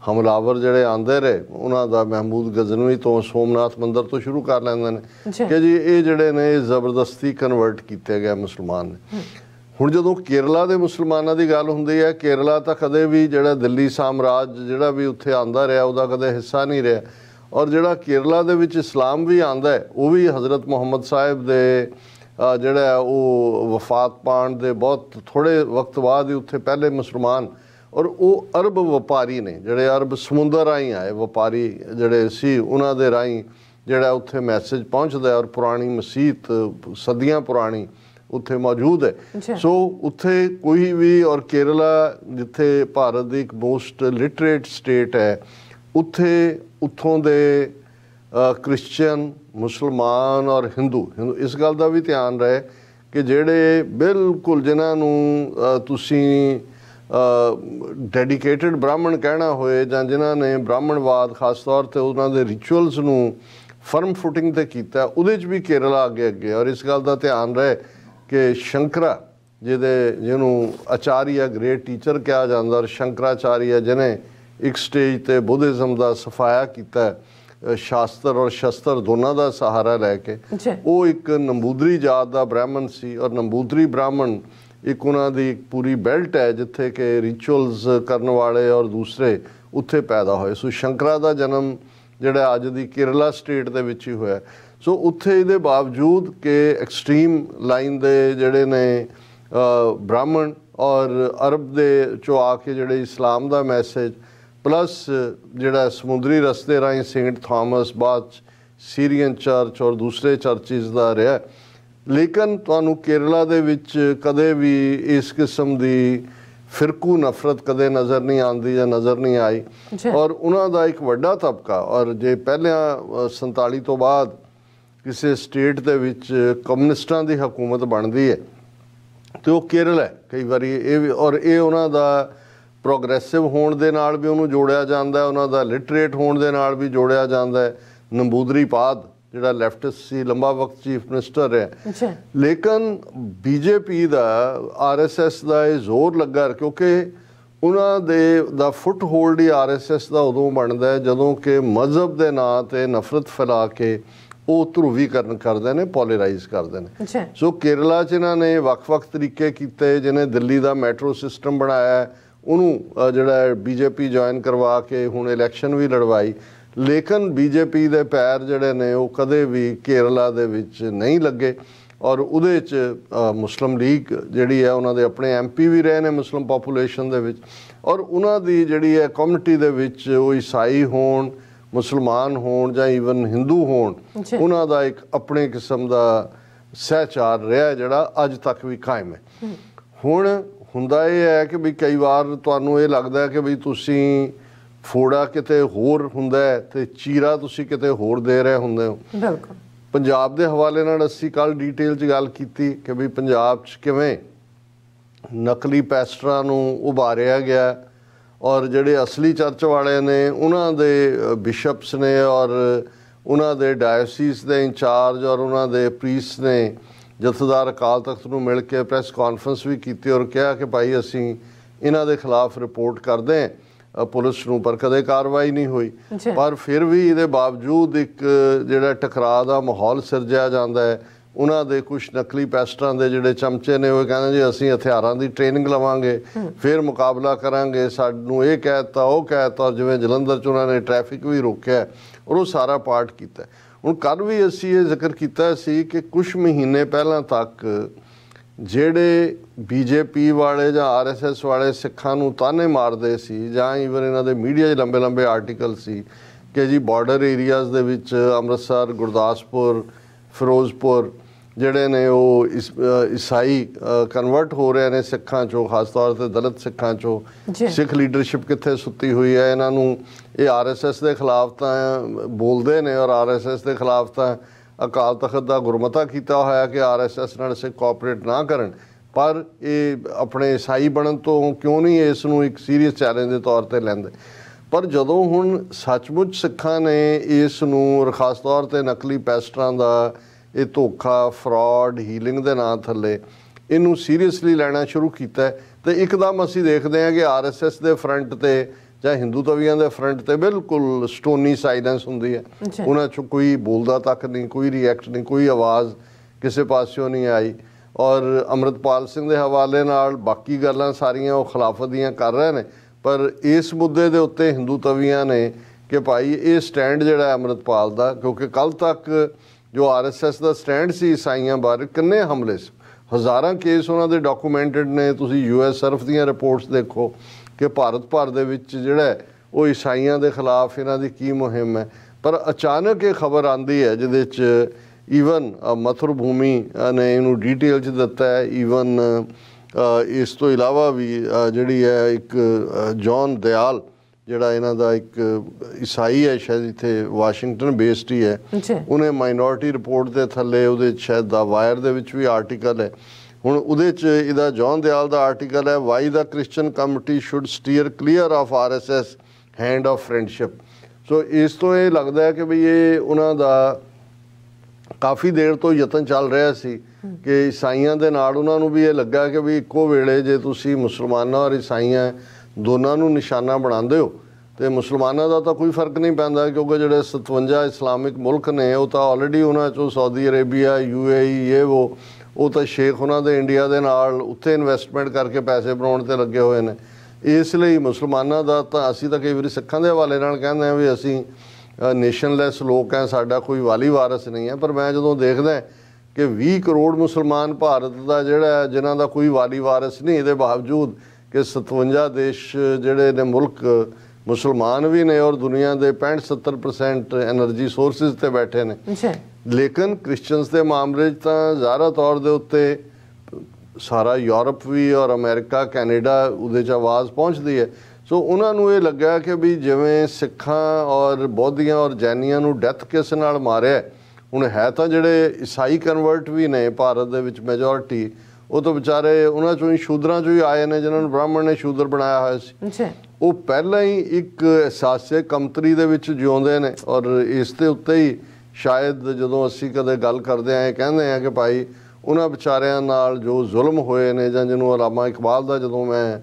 ਹਮਲਾਵਰ ਜਿਹੜੇ ਆਂਦੇ ਰਹੇ ਉਹਨਾਂ ਦਾ ਮਹਿਮੂਦ ਗਜ਼ਨਵੀ ਤੋਂ ਸੋਮਨਾਥ ਮੰਦਰ ਤੋਂ ਸ਼ੁਰੂ ਕਰ ਲੈਂਦੇ ਨੇ ਕਿ ਜੀ ਇਹ ਜਿਹੜੇ ਨੇ ਇਹ ਜ਼ਬਰਦਸਤੀ ਕਨਵਰਟ ਕੀਤੇ ਗਏ ਮੁਸਲਮਾਨ ਨੇ ਹੁਣ ਜਦੋਂ ਕੇਰਲਾ ਦੇ ਮੁਸਲਮਾਨਾਂ ਦੀ ਗੱਲ ਹੁੰਦੀ ਹੈ ਕੇਰਲਾ ਤਾਂ ਕਦੇ ਵੀ ਜਿਹੜਾ ਦਿੱਲੀ ਸਾਮਰਾਜ ਜਿਹੜਾ ਵੀ ਉੱਥੇ ਆਂਦਾ ਰਿਹਾ ਉਹਦਾ ਕਦੇ ਹਿੱਸਾ ਨਹੀਂ ਰਿਹਾ ਔਰ ਜਿਹੜਾ ਕੇਰਲਾ ਦੇ ਵਿੱਚ ਇਸਲਾਮ ਵੀ ਆਂਦਾ ਹੈ ਉਹ ਵੀ ਹਜ਼ਰਤ ਮੁਹੰਮਦ ਸਾਹਿਬ ਦੇ ਜਿਹੜਾ ਉਹ ਵਫਾਤ ਪਾਣ ਦੇ ਬਹੁਤ ਥੋੜੇ ਵਕਤ ਬਾਅਦ ਹੀ ਉੱਥੇ ਪਹਿਲੇ ਮੁਸਲਮਾਨ ਔਰ ਉਹ ਅਰਬ ਵਪਾਰੀ ਨੇ ਜਿਹੜੇ ਅਰਬ ਸਮੁੰਦਰ ਆਈ ਆਏ ਵਪਾਰੀ ਜਿਹੜੇ ਸੀ ਉਹਨਾਂ ਦੇ ਰਾਹੀਂ ਜਿਹੜਾ ਉੱਥੇ ਮੈਸੇਜ ਪਹੁੰਚਦਾ ਔਰ ਪੁਰਾਣੀ ਮਸੀਤ ਸਦੀਆਂ ਪੁਰਾਣੀ ਉੱਥੇ ਮੌਜੂਦ ਹੈ ਸੋ ਉੱਥੇ ਕੋਈ ਵੀ ਔਰ ਕੇਰਲਾ ਜਿੱਥੇ ਭਾਰਤ ਦੀ ਇੱਕ ਮੋਸਟ ਲਿਟਰੇਟ ਸਟੇਟ ਹੈ ਉੱਥੇ ਉੱਥੋਂ ਦੇ ਕ੍ਰਿਸਚੀਅਨ ਮੁਸਲਮਾਨ ਔਰ ਹਿੰਦੂ ਇਸ ਗੱਲ ਦਾ ਵੀ ਧਿਆਨ ਰਹੇ ਕਿ ਜਿਹੜੇ ਬਿਲਕੁਲ ਜਿਨ੍ਹਾਂ ਨੂੰ ਤੁਸੀਂ ਡੈਡੀਕੇਟਿਡ ਬ੍ਰਾਹਮਣ ਕਹਿਣਾ ਹੋਏ ਜਾਂ ਜਿਨ੍ਹਾਂ ਨੇ ਬ੍ਰਾਹਮਣਵਾਦ ਖਾਸ ਤੌਰ ਤੇ ਉਹਨਾਂ ਦੇ ਰਿਚੁਅਲਸ ਨੂੰ ਫਰਮ ਫੁਟਿੰਗ ਤੇ ਕੀਤਾ ਉਹਦੇ 'ਚ ਵੀ ਕੇਰਲਾ ਅੱਗੇ ਅੱਗੇ ਔਰ ਇਸ ਗੱਲ ਦਾ ਧਿਆਨ ਰਹੇ ਕਿ ਸ਼ੰਕਰਾ ਜਿਹਦੇ ਜਿਹਨੂੰ ਆਚਾਰੀਆ ਗ੍ਰੇਟ ਟੀਚਰ ਕਿਹਾ ਜਾਂਦਾ ਔਰ ਸ਼ੰਕਰਾਚਾਰੀਆ ਜਿਨੇ ਇੱਕ ਸਟੇਜ ਤੇ ਬੁੱਧਿਜ਼ਮ ਦਾ ਸਫਾਇਆ ਕੀਤਾ ਹੈ ਸ਼ਾਸਤਰ ਔਰ ਸ਼ਸਤਰ ਦੋਨਾਂ ਦਾ ਸਹਾਰਾ ਲੈ ਕੇ ਉਹ ਇੱਕ ਨੰਬੂਦਰੀ ਜਾਤ ਦਾ ਬ੍ਰਾਹਮਣ ਸੀ ਔਰ ਨੰਬੂਦਰੀ ਬ੍ਰਾਹਮਣ ਇੱਕ ਉਹਨਾਂ ਦੀ ਪੂਰੀ ਬੈਲਟ ਹੈ ਜਿੱਥੇ ਕਿ ਰਿਚੁਅਲਸ ਕਰਨ ਵਾਲੇ ਔਰ ਦੂਸਰੇ ਉੱਥੇ ਪੈਦਾ ਹੋਏ ਸੋ ਸ਼ੰਕਰਾ ਦਾ ਜਨਮ ਜਿਹੜਾ ਅੱਜ ਦੀ ਕੇਰਲਾ ਸਟੇਟ ਦੇ ਵਿੱਚ ਹੀ ਹੋਇਆ ਸੋ ਉੱਥੇ ਇਹਦੇ ਬਾਵਜੂਦ ਕਿ ਐਕਸਟ੍ਰੀਮ ਲਾਈਨ ਦੇ ਜਿਹੜੇ ਨੇ ਬ੍ਰਾਹਮਣ ਔਰ ਅਰਬ ਦੇ ਚੋ ਆ ਕੇ ਜਿਹੜੇ ਇਸਲਾਮ ਦਾ ਮੈਸੇਜ ਪਲੱਸ ਜਿਹੜਾ ਸਮੁੰਦਰੀ ਰਸਤੇ ਰਾਹੀਂ ਸੇਂਟ ਥਾਮਸ ਬਾਅਦ ਸੀਰੀਅਨ ਚਰਚ ਔਰ ਦੂਸਰੇ ਚਰਚਿਸ ਦਾ ਰਿਹਾ ਲੇਕਿਨ ਤੁਹਾਨੂੰ ਕੇਰਲਾ ਦੇ ਵਿੱਚ ਕਦੇ ਵੀ ਇਸ ਕਿਸਮ ਦੀ ਫਿਰਕੂ ਨਫ਼ਰਤ ਕਦੇ ਨਜ਼ਰ ਨਹੀਂ ਆਂਦੀ ਜਾਂ ਨਜ਼ਰ ਨਹੀਂ ਆਈ ਔਰ ਉਹਨਾਂ ਦਾ ਇੱਕ ਵੱਡਾ ਤਬਕਾ ਔਰ ਜੇ ਪਹਿਲਾਂ 47 ਤੋਂ ਬਾਅਦ ਕਿਸੇ ਸਟੇਟ ਦੇ ਵਿੱਚ ਕਮਿਊਨਿਸਟਾਂ ਦੀ ਹਕੂਮਤ ਬਣਦੀ ਹੈ ਤੇ ਉਹ ਕੇਰਲ ਹੈ ਕਈ ਵਾਰੀ ਇਹ ਔਰ ਇਹ ਉਹਨਾਂ ਦਾ ਪ੍ਰੋਗਰੈਸਿਵ ਹੋਣ ਦੇ ਨਾਲ ਵੀ ਉਹਨੂੰ ਜੋੜਿਆ ਜਾਂਦਾ ਹੈ ਉਹਨਾਂ ਦਾ ਲਿਟਰੇਟ ਹੋਣ ਦੇ ਨਾਲ ਵੀ ਜੋੜਿਆ ਜਾਂਦਾ ਹੈ ਨੰਬੂਦਰੀ ਪਾਦ ਜਿਹੜਾ ਲੈਫਟਿਸਟ ਸੀ ਲੰਬਾ ਵਕਤ ਚੀਫ ਮਿਨਿਸਟਰ ਹੈ ਲੇਕਿਨ ਬੀਜੇਪੀ ਦਾ ਆਰਐਸਐਸ ਦਾ ਇਹ ਜ਼ੋਰ ਲੱਗਾ ਕਿਉਂਕਿ ਉਹਨਾਂ ਦੇ ਦਾ ਫੁੱਟ ਹੋਲਡ ਹੀ ਆਰਐਸਐਸ ਦਾ ਉਦੋਂ ਬਣਦਾ ਹੈ ਜਦੋਂ ਕਿ ਮਜ਼ਹਬ ਦੇ ਨਾਂ ਤੇ ਨਫ਼ਰਤ ਫੈਲਾ ਕੇ ਉਹ ਧਰੂਵੀਕਰਨ ਕਰਦੇ ਨੇ ਪੋਲਰਾਈਜ਼ ਕਰਦੇ ਨੇ ਸੋ ਕੇਰਲਾ ਚ ਇਹਨਾਂ ਨੇ ਵੱਖ-ਵੱਖ ਤਰੀਕੇ ਕੀਤੇ ਜਿਨੇ ਦਿੱਲੀ ਦਾ ਮੈਟਰੋ ਸਿਸਟਮ ਬਣਾਇਆ ਹੈ ਉਹਨੂੰ ਜਿਹੜਾ ਬੀਜੇਪੀ ਜੁਆਇਨ ਕਰਵਾ ਕੇ ਹੁਣ ਇਲੈਕਸ਼ਨ ਵੀ ਲੜਵਾਈ ਲੇਕਿਨ ਬੀਜੇਪੀ ਦੇ ਪੈਰ ਜਿਹੜੇ ਨੇ ਉਹ ਕਦੇ ਵੀ ਕੇਰਲਾ ਦੇ ਵਿੱਚ ਨਹੀਂ ਲੱਗੇ ਔਰ ਉਹਦੇ ਵਿੱਚ ਮੁਸਲਮ ਲੀਗ ਜਿਹੜੀ ਹੈ ਉਹਨਾਂ ਦੇ ਆਪਣੇ ਐਮਪੀ ਵੀ ਰਹੇ ਨੇ ਮੁਸਲਮ ਪੋਪੂਲੇਸ਼ਨ ਦੇ ਵਿੱਚ ਔਰ ਉਹਨਾਂ ਦੀ ਜਿਹੜੀ ਹੈ ਕਮਿਊਨਿਟੀ ਦੇ ਵਿੱਚ ਉਹ ਈਸਾਈ ਹੋਣ ਮੁਸਲਮਾਨ ਹੋਣ ਜਾਂ ਈਵਨ ਹਿੰਦੂ ਹੋਣ ਉਹਨਾਂ ਦਾ ਇੱਕ ਆਪਣੇ ਕਿਸਮ ਦਾ ਸਹਿਚਾਰ ਰਿਹਾ ਜਿਹੜਾ ਅੱਜ ਤੱਕ ਵੀ ਕਾਇਮ ਹੈ ਹੁਣ ਹੁੰਦਾ ਇਹ ਹੈ ਕਿ ਵੀ ਕਈ ਵਾਰ ਤੁਹਾਨੂੰ ਇਹ ਲੱਗਦਾ ਹੈ ਕਿ ਵੀ ਤੁਸੀਂ ਫੋੜਾ ਕਿਤੇ ਹੋਰ ਹੁੰਦਾ ਹੈ ਤੇ ਚੀਰਾ ਤੁਸੀਂ ਕਿਤੇ ਹੋਰ ਦੇ ਰਹੇ ਹੁੰਦੇ ਹੋ ਬਿਲਕੁਲ ਪੰਜਾਬ ਦੇ ਹਵਾਲੇ ਨਾਲ ਅਸੀਂ ਕੱਲ ਡਿਟੇਲ 'ਚ ਗੱਲ ਕੀਤੀ ਕਿ ਵੀ ਪੰਜਾਬ 'ਚ ਕਿਵੇਂ ਨਕਲੀ ਪੈਸਟਰਾਂ ਨੂੰ ਉਭਾਰਿਆ ਗਿਆ ਔਰ ਜਿਹੜੇ ਅਸਲੀ ਚਰਚ ਵਾਲੇ ਨੇ ਉਹਨਾਂ ਦੇ ਬਿਸ਼ਪਸ ਨੇ ਔਰ ਉਹਨਾਂ ਦੇ ਡਾਇਓਸੀਸ ਦੇ ਇੰਚਾਰਜ ਔਰ ਉਹਨਾਂ ਦੇ ਪ੍ਰੀਸਟ ਨੇ ਜਥੇਦਾਰ ਅਕਾਲ ਤਖਤ ਨੂੰ ਮਿਲ ਕੇ ਪ੍ਰੈਸ ਕਾਨਫਰੰਸ ਵੀ ਕੀਤੀ ਔਰ ਕਿਹਾ ਕਿ ਭਾਈ ਅਸੀਂ ਇਹਨਾਂ ਦੇ ਖਿਲਾਫ ਰਿਪੋਰਟ ਕਰਦੇ ਹਾਂ ਪੁਲਿਸ ਨੂੰ ਪਰ ਕਦੇ ਕਾਰਵਾਈ ਨਹੀਂ ਹੋਈ ਪਰ ਫਿਰ ਵੀ ਇਹਦੇ ਬਾਵਜੂਦ ਇੱਕ ਜਿਹੜਾ ਟਕਰਾਅ ਦਾ ਮਾਹੌਲ ਸਿਰਜਿਆ ਜਾਂਦਾ ਹੈ ਉਹਨਾਂ ਦੇ ਕੁਝ ਨਕਲੀ ਪੈਸਟਰਾਂ ਦੇ ਜਿਹੜੇ ਚਮਚੇ ਨੇ ਉਹ ਕਹਿੰਦੇ ਜੀ ਅਸੀਂ ਹਥਿਆਰਾਂ ਦੀ ਟ੍ਰੇਨਿੰਗ ਲਵਾਂਗੇ ਫਿਰ ਮੁਕਾਬਲਾ ਕਰਾਂਗੇ ਸਾਨੂੰ ਇਹ ਕਹਿਤਾ ਉਹ ਕਹਿਤਾ ਜਿਵੇਂ ਜਲੰਧਰ ਚ ਉਹਨਾਂ ਨੇ ਟ੍ਰੈਫਿਕ ਵੀ ਰੋਕਿਆ ਔਰ ਉਹ ਸਾਰਾ ਪਾਰਟ ਕੀਤਾ ਹੁਣ ਕੱਲ ਵੀ ਅਸੀਂ ਇਹ ਜ਼ਿਕਰ ਕੀਤਾ ਸੀ ਕਿ ਕੁਝ ਮਹੀਨੇ ਪਹਿਲਾਂ ਤੱਕ ਜਿਹੜੇ ਬੀਜੇਪੀ ਵਾਲੇ ਜਾਂ ਆਰਐਸਐਸ ਵਾਲੇ ਸਿੱਖਾਂ ਨੂੰ ਤਾਨੇ ਮਾਰਦੇ ਸੀ ਜਾਂ ਇਵਨ ਇਹਨਾਂ ਦੇ ਮੀਡੀਆ 'ਚ ਲੰਬੇ ਲੰਬੇ ਆਰਟੀਕਲ ਸੀ ਕਿ ਜੀ ਬਾਰਡਰ ਏਰੀਆਜ਼ ਦੇ ਵਿੱਚ ਅੰਮ੍ਰਿਤਸਰ ਗੁਰਦਾਸਪੁਰ ਫਿਰੋਜ਼ਪੁਰ ਜਿਹੜੇ ਨੇ ਉਹ ਇਸਾਈ ਕਨਵਰਟ ਹੋ ਰਹੇ ਨੇ ਸਿੱਖਾਂ ਚੋਂ ਖਾਸ ਤੌਰ ਤੇ ਦਲਿਤ ਸਿੱਖਾਂ ਚੋਂ ਸਿੱਖ ਲੀਡਰਸ਼ਿਪ ਕਿੱਥੇ ਸੁੱਤੀ ਹੋਈ ਹੈ ਇਹਨਾਂ ਨੂੰ ਇਹ ਆਰਐਸਐਸ ਦੇ ਖਿਲਾਫ ਤਾਂ ਬੋਲਦੇ ਨੇ ਔਰ ਆਰਐਸਐਸ ਦੇ ਖਿਲਾਫ ਤਾਂ ਅਕਾਲ ਤਖਤ ਦਾ ਗੁਰਮਤਾ ਕੀਤਾ ਹੋਇਆ ਕਿ ਆਰਐਸਐਸ ਨਾਲ ਸਿੱਖ ਕੋਆਪਰੇਟ ਨਾ ਕਰਨ ਪਰ ਇਹ ਆਪਣੇ ਈਸਾਈ ਬਣਨ ਤੋਂ ਕਿਉਂ ਨਹੀਂ ਇਸ ਨੂੰ ਇੱਕ ਸੀਰੀਅਸ ਚੈਲੰਜ ਦੇ ਤੌਰ ਤੇ ਲੈਂਦੇ ਪਰ ਜਦੋਂ ਹੁਣ ਸੱਚਮੁੱਚ ਸਿੱਖਾਂ ਨੇ ਇਸ ਨੂੰ ਖਾਸ ਤੌਰ ਤੇ ਨਕਲੀ ਪੈਸਟਰਾਂ ਦਾ ਇਹ ਧੋਖਾ ਫਰਾਡ ਹੀਲਿੰਗ ਦੇ ਨਾਂ ਥੱਲੇ ਇਹਨੂੰ ਸੀਰੀਅਸਲੀ ਲੈਣਾ ਸ਼ੁਰੂ ਕੀਤਾ ਤੇ ਇੱਕਦਮ ਅਸੀਂ ਦੇਖਦੇ ਹਾਂ ਕਿ ਆਰਐਸਐਸ ਦੇ ਫਰੰਟ ਤੇ ਜਾਂ ਹਿੰਦੂ ਤਵੀਆਂ ਦੇ ਫਰੰਟ ਤੇ ਬਿਲਕੁਲ ਸਟੋਨੀ ਸਾਇਲੈਂਸ ਹੁੰਦੀ ਹੈ ਉਹਨਾਂ 'ਚ ਕੋਈ ਬੋਲਦਾ ਤੱਕ ਨਹੀਂ ਕੋਈ ਰਿਐਕਟ ਨਹੀਂ ਕੋਈ ਆਵਾਜ਼ ਕਿਸੇ ਪਾਸਿਓਂ ਨਹੀਂ ਆਈ ਔਰ ਅਮਰਤਪਾਲ ਸਿੰਘ ਦੇ ਹਵਾਲੇ ਨਾਲ ਬਾਕੀ ਗੱਲਾਂ ਸਾਰੀਆਂ ਉਹ ਖਿਲਾਫਤ ਦੀਆਂ ਕਰ ਰਹੇ ਨੇ ਪਰ ਇਸ ਮੁੱਦੇ ਦੇ ਉੱਤੇ ਹਿੰਦੂ ਤਵੀਆਂ ਨੇ ਕਿ ਭਾਈ ਇਹ ਸਟੈਂਡ ਜਿਹੜਾ ਅਮਰਤਪਾਲ ਦਾ ਕਿਉਂਕਿ ਕੱਲ ਤੱਕ ਜੋ ਆਰਐਸਐਸ ਦਾ ਸਟੈਂਡ ਸੀ ਇਸਾਈਆਂ ਬਾਰੇ ਕਿੰਨੇ ਹਮਲੇ ਸੀ ਹਜ਼ਾਰਾਂ ਕੇਸ ਉਹਨਾਂ ਦੇ ਡਾਕੂਮੈਂਟਡ ਨੇ ਤੁਸੀਂ ਯੂਐਸ ਸਰਫ ਦੀਆਂ ਰਿਪੋਰਟਸ ਦੇਖੋ ਕਿ ਭਾਰਤ ਭਰ ਦੇ ਵਿੱਚ ਜਿਹੜਾ ਉਹ ਇਸਾਈਆਂ ਦੇ ਖਿਲਾਫ ਇਹਨਾਂ ਦੀ ਕੀ ਮੁਹਿੰਮ ਹੈ ਪਰ ਅਚਾਨਕ ਇਹ ਖਬਰ ਆਂਦੀ ਹੈ ਜਿਹਦੇ ਵਿੱਚ ਈਵਨ ਮਥੁਰ ਭੂਮੀ ਨੇ ਇਹਨੂੰ ਡਿਟੇਲ ਚ ਦਿੱਤਾ ਹੈ ਈਵਨ ਇਸ ਤੋਂ ਇਲਾਵਾ ਵੀ ਜਿਹੜੀ ਹੈ ਇੱਕ ਜੌਨ ਦਿਆਲ ਜਿਹੜਾ ਇਹਨਾਂ ਦਾ ਇੱਕ ਈਸਾਈ ਹੈ ਸ਼ਾਇਦ ਇੱਥੇ ਵਾਸ਼ਿੰਗਟਨ ਬੇਸਡ ਹੀ ਹੈ ਉਹਨੇ ਮਾਈਨੋਰਟੀ ਰਿਪੋਰਟ ਦੇ ਥੱਲੇ ਉਹਦੇ ਸ਼ਾਇਦ ਦਾ ਵਾਇਰ ਦੇ ਵਿੱਚ ਵੀ ਆਰਟੀਕਲ ਹੈ ਹੁਣ ਉਹਦੇ ਚ ਇਹਦਾ ਜੌਨ ਦਿਆਲ ਦਾ ਆਰਟੀਕਲ ਹੈ why the Christian committee should steer clear of RSS hand of friendship so ਇਸ ਤੋਂ ਇਹ ਲੱਗਦਾ ਹੈ ਕਿ ਵੀ ਇਹ ਉਹਨਾਂ ਦਾ ਕਾਫੀ ਦੇਰ ਤੋਂ ਯਤਨ ਚੱਲ ਰਿਹਾ ਸੀ ਕਿ ਇਸਾਈਆਂ ਦੇ ਨਾਲ ਉਹਨਾਂ ਨੂੰ ਵੀ ਇਹ ਲੱਗਾ ਕਿ ਵੀ ਇੱਕੋ ਵੇਲੇ ਜੇ ਤੁਸੀਂ ਮੁਸਲਮਾਨਾਂ ਔਰ ਇਸਾਈਆਂ ਦੋਨਾਂ ਨੂੰ ਨਿਸ਼ਾਨਾ ਬਣਾਉਂਦੇ ਹੋ ਤੇ ਮੁਸਲਮਾਨਾਂ ਦਾ ਤਾਂ ਕੋਈ ਫਰਕ ਨਹੀਂ ਪੈਂਦਾ ਕਿਉਂਕਿ ਜਿਹੜੇ 57 ਇਸਲਾਮਿਕ ਮੁਲਕ ਨੇ ਉਹ ਤਾਂ ਆਲਰੇਡੀ ਉਹਨਾਂ ਚੋਂ ਸਾਊਦੀ ਅਰੇਬੀਆ ਯੂਏਈ ਇਹ ਉਹ ਉਹ ਤਾਂ ਸ਼ੇਖ ਉਹਨਾਂ ਦੇ ਇੰਡੀਆ ਦੇ ਨਾਲ ਉੱਥੇ ਇਨਵੈਸਟਮੈਂਟ ਕਰਕੇ ਪੈਸੇ ਬਣਾਉਣ ਤੇ ਲੱਗੇ ਹੋਏ ਨੇ ਇਸ ਲਈ ਮੁਸਲਮਾਨਾਂ ਦਾ ਤਾਂ ਅਸੀਂ ਤਾਂ ਕਈ ਵਾਰੀ ਸਿੱਖਾਂ ਦੇ ਹਵਾਲੇ ਨਾਲ ਕਹਿੰਦੇ ਆ ਵੀ ਅਸੀਂ ਨੇਸ਼ਨਲੈਸ ਲੋਕ ਆ ਸਾਡਾ ਕੋਈ ਵਾਲੀ ਵਾਰਸ ਨਹੀਂ ਹੈ ਪਰ ਮੈਂ ਜਦੋਂ ਦੇਖਦਾ ਕਿ 20 ਕਰੋੜ ਮੁਸਲਮਾਨ ਭਾਰਤ ਦਾ ਜਿਹੜਾ ਜਿਨ੍ਹਾਂ ਦਾ ਕੋਈ ਵਾਲੀ ਵਾਰਸ ਨਹੀਂ ਇਹਦੇ ਬਾਵਜੂਦ ਕਿ 57 ਦੇਸ਼ ਜਿਹੜੇ ਨੇ ਮੁਲਕ ਮੁਸਲਮਾਨ ਵੀ ਨੇ ਔਰ ਦੁਨੀਆ ਦੇ 65 70% એનર્ਜੀ ਸੋਰਸਸ ਤੇ ਬੈਠੇ ਨੇ ਜੀ ਲੇਕਿਨ ਕ੍ਰਿਸਚੀਅਨਸ ਦੇ ਮਾਮਲੇ 'ਚ ਤਾਂ ਜ਼ਿਆਦਾ ਤੌਰ ਦੇ ਉੱਤੇ ਸਾਰਾ ਯੂਰਪ ਵੀ ਔਰ ਅਮਰੀਕਾ ਕੈਨੇਡਾ ਉਹਦੇ 'ਚ ਆਵਾਜ਼ ਪਹੁੰਚਦੀ ਹੈ ਸੋ ਉਹਨਾਂ ਨੂੰ ਇਹ ਲੱਗਾ ਕਿ ਵੀ ਜਿਵੇਂ ਸਿੱਖਾਂ ਔਰ ਬੋਧੀਆਂ ਔਰ ਜੈਨੀਆਂ ਨੂੰ ਡੈਥ ਕਿਸ ਨਾਲ ਮਾਰਿਆ ਹੁਣ ਹੈ ਤਾਂ ਜਿਹੜੇ ਈਸਾਈ ਕਨਵਰਟ ਵੀ ਨੇ ਭਾਰਤ ਦੇ ਵਿੱਚ ਮੈਜੋਰਟੀ ਉਹ ਤਾਂ ਵਿਚਾਰੇ ਉਹਨਾਂ ਚੋਂ ਹੀ ਸ਼ੂਦਰਾਂ ਚੋਂ ਹੀ ਆਏ ਨੇ ਜਿਨ੍ਹਾਂ ਨੂੰ ਬ੍ਰਾਹਮਣ ਨੇ ਸ਼ੂਦਰ ਬਣਾਇਆ ਹੋਇਆ ਸੀ ਉਹ ਪਹਿਲਾਂ ਹੀ ਇੱਕ ਅਹਿਸਾਸੇ ਕਮਤਰੀ ਦੇ ਵਿੱਚ ਜਿਉਂਦੇ ਨੇ ਔਰ ਇਸ ਦੇ ਉੱਤੇ ਹੀ ਸ਼ਾਇਦ ਜਦੋਂ ਅਸੀਂ ਕਦੇ ਗੱਲ ਕਰਦੇ ਆਏ ਕਹਿੰਦੇ ਆ ਕਿ ਭਾਈ ਉਹਨਾਂ ਵਿਚਾਰਿਆਂ ਨਾਲ ਜੋ ਜ਼ੁਲਮ ਹੋਏ ਨੇ ਜਾਂ ਜਿਹਨੂੰ ਅਲਾਮਾ ਇਕਬਾਲ ਦਾ ਜਦੋਂ ਮੈਂ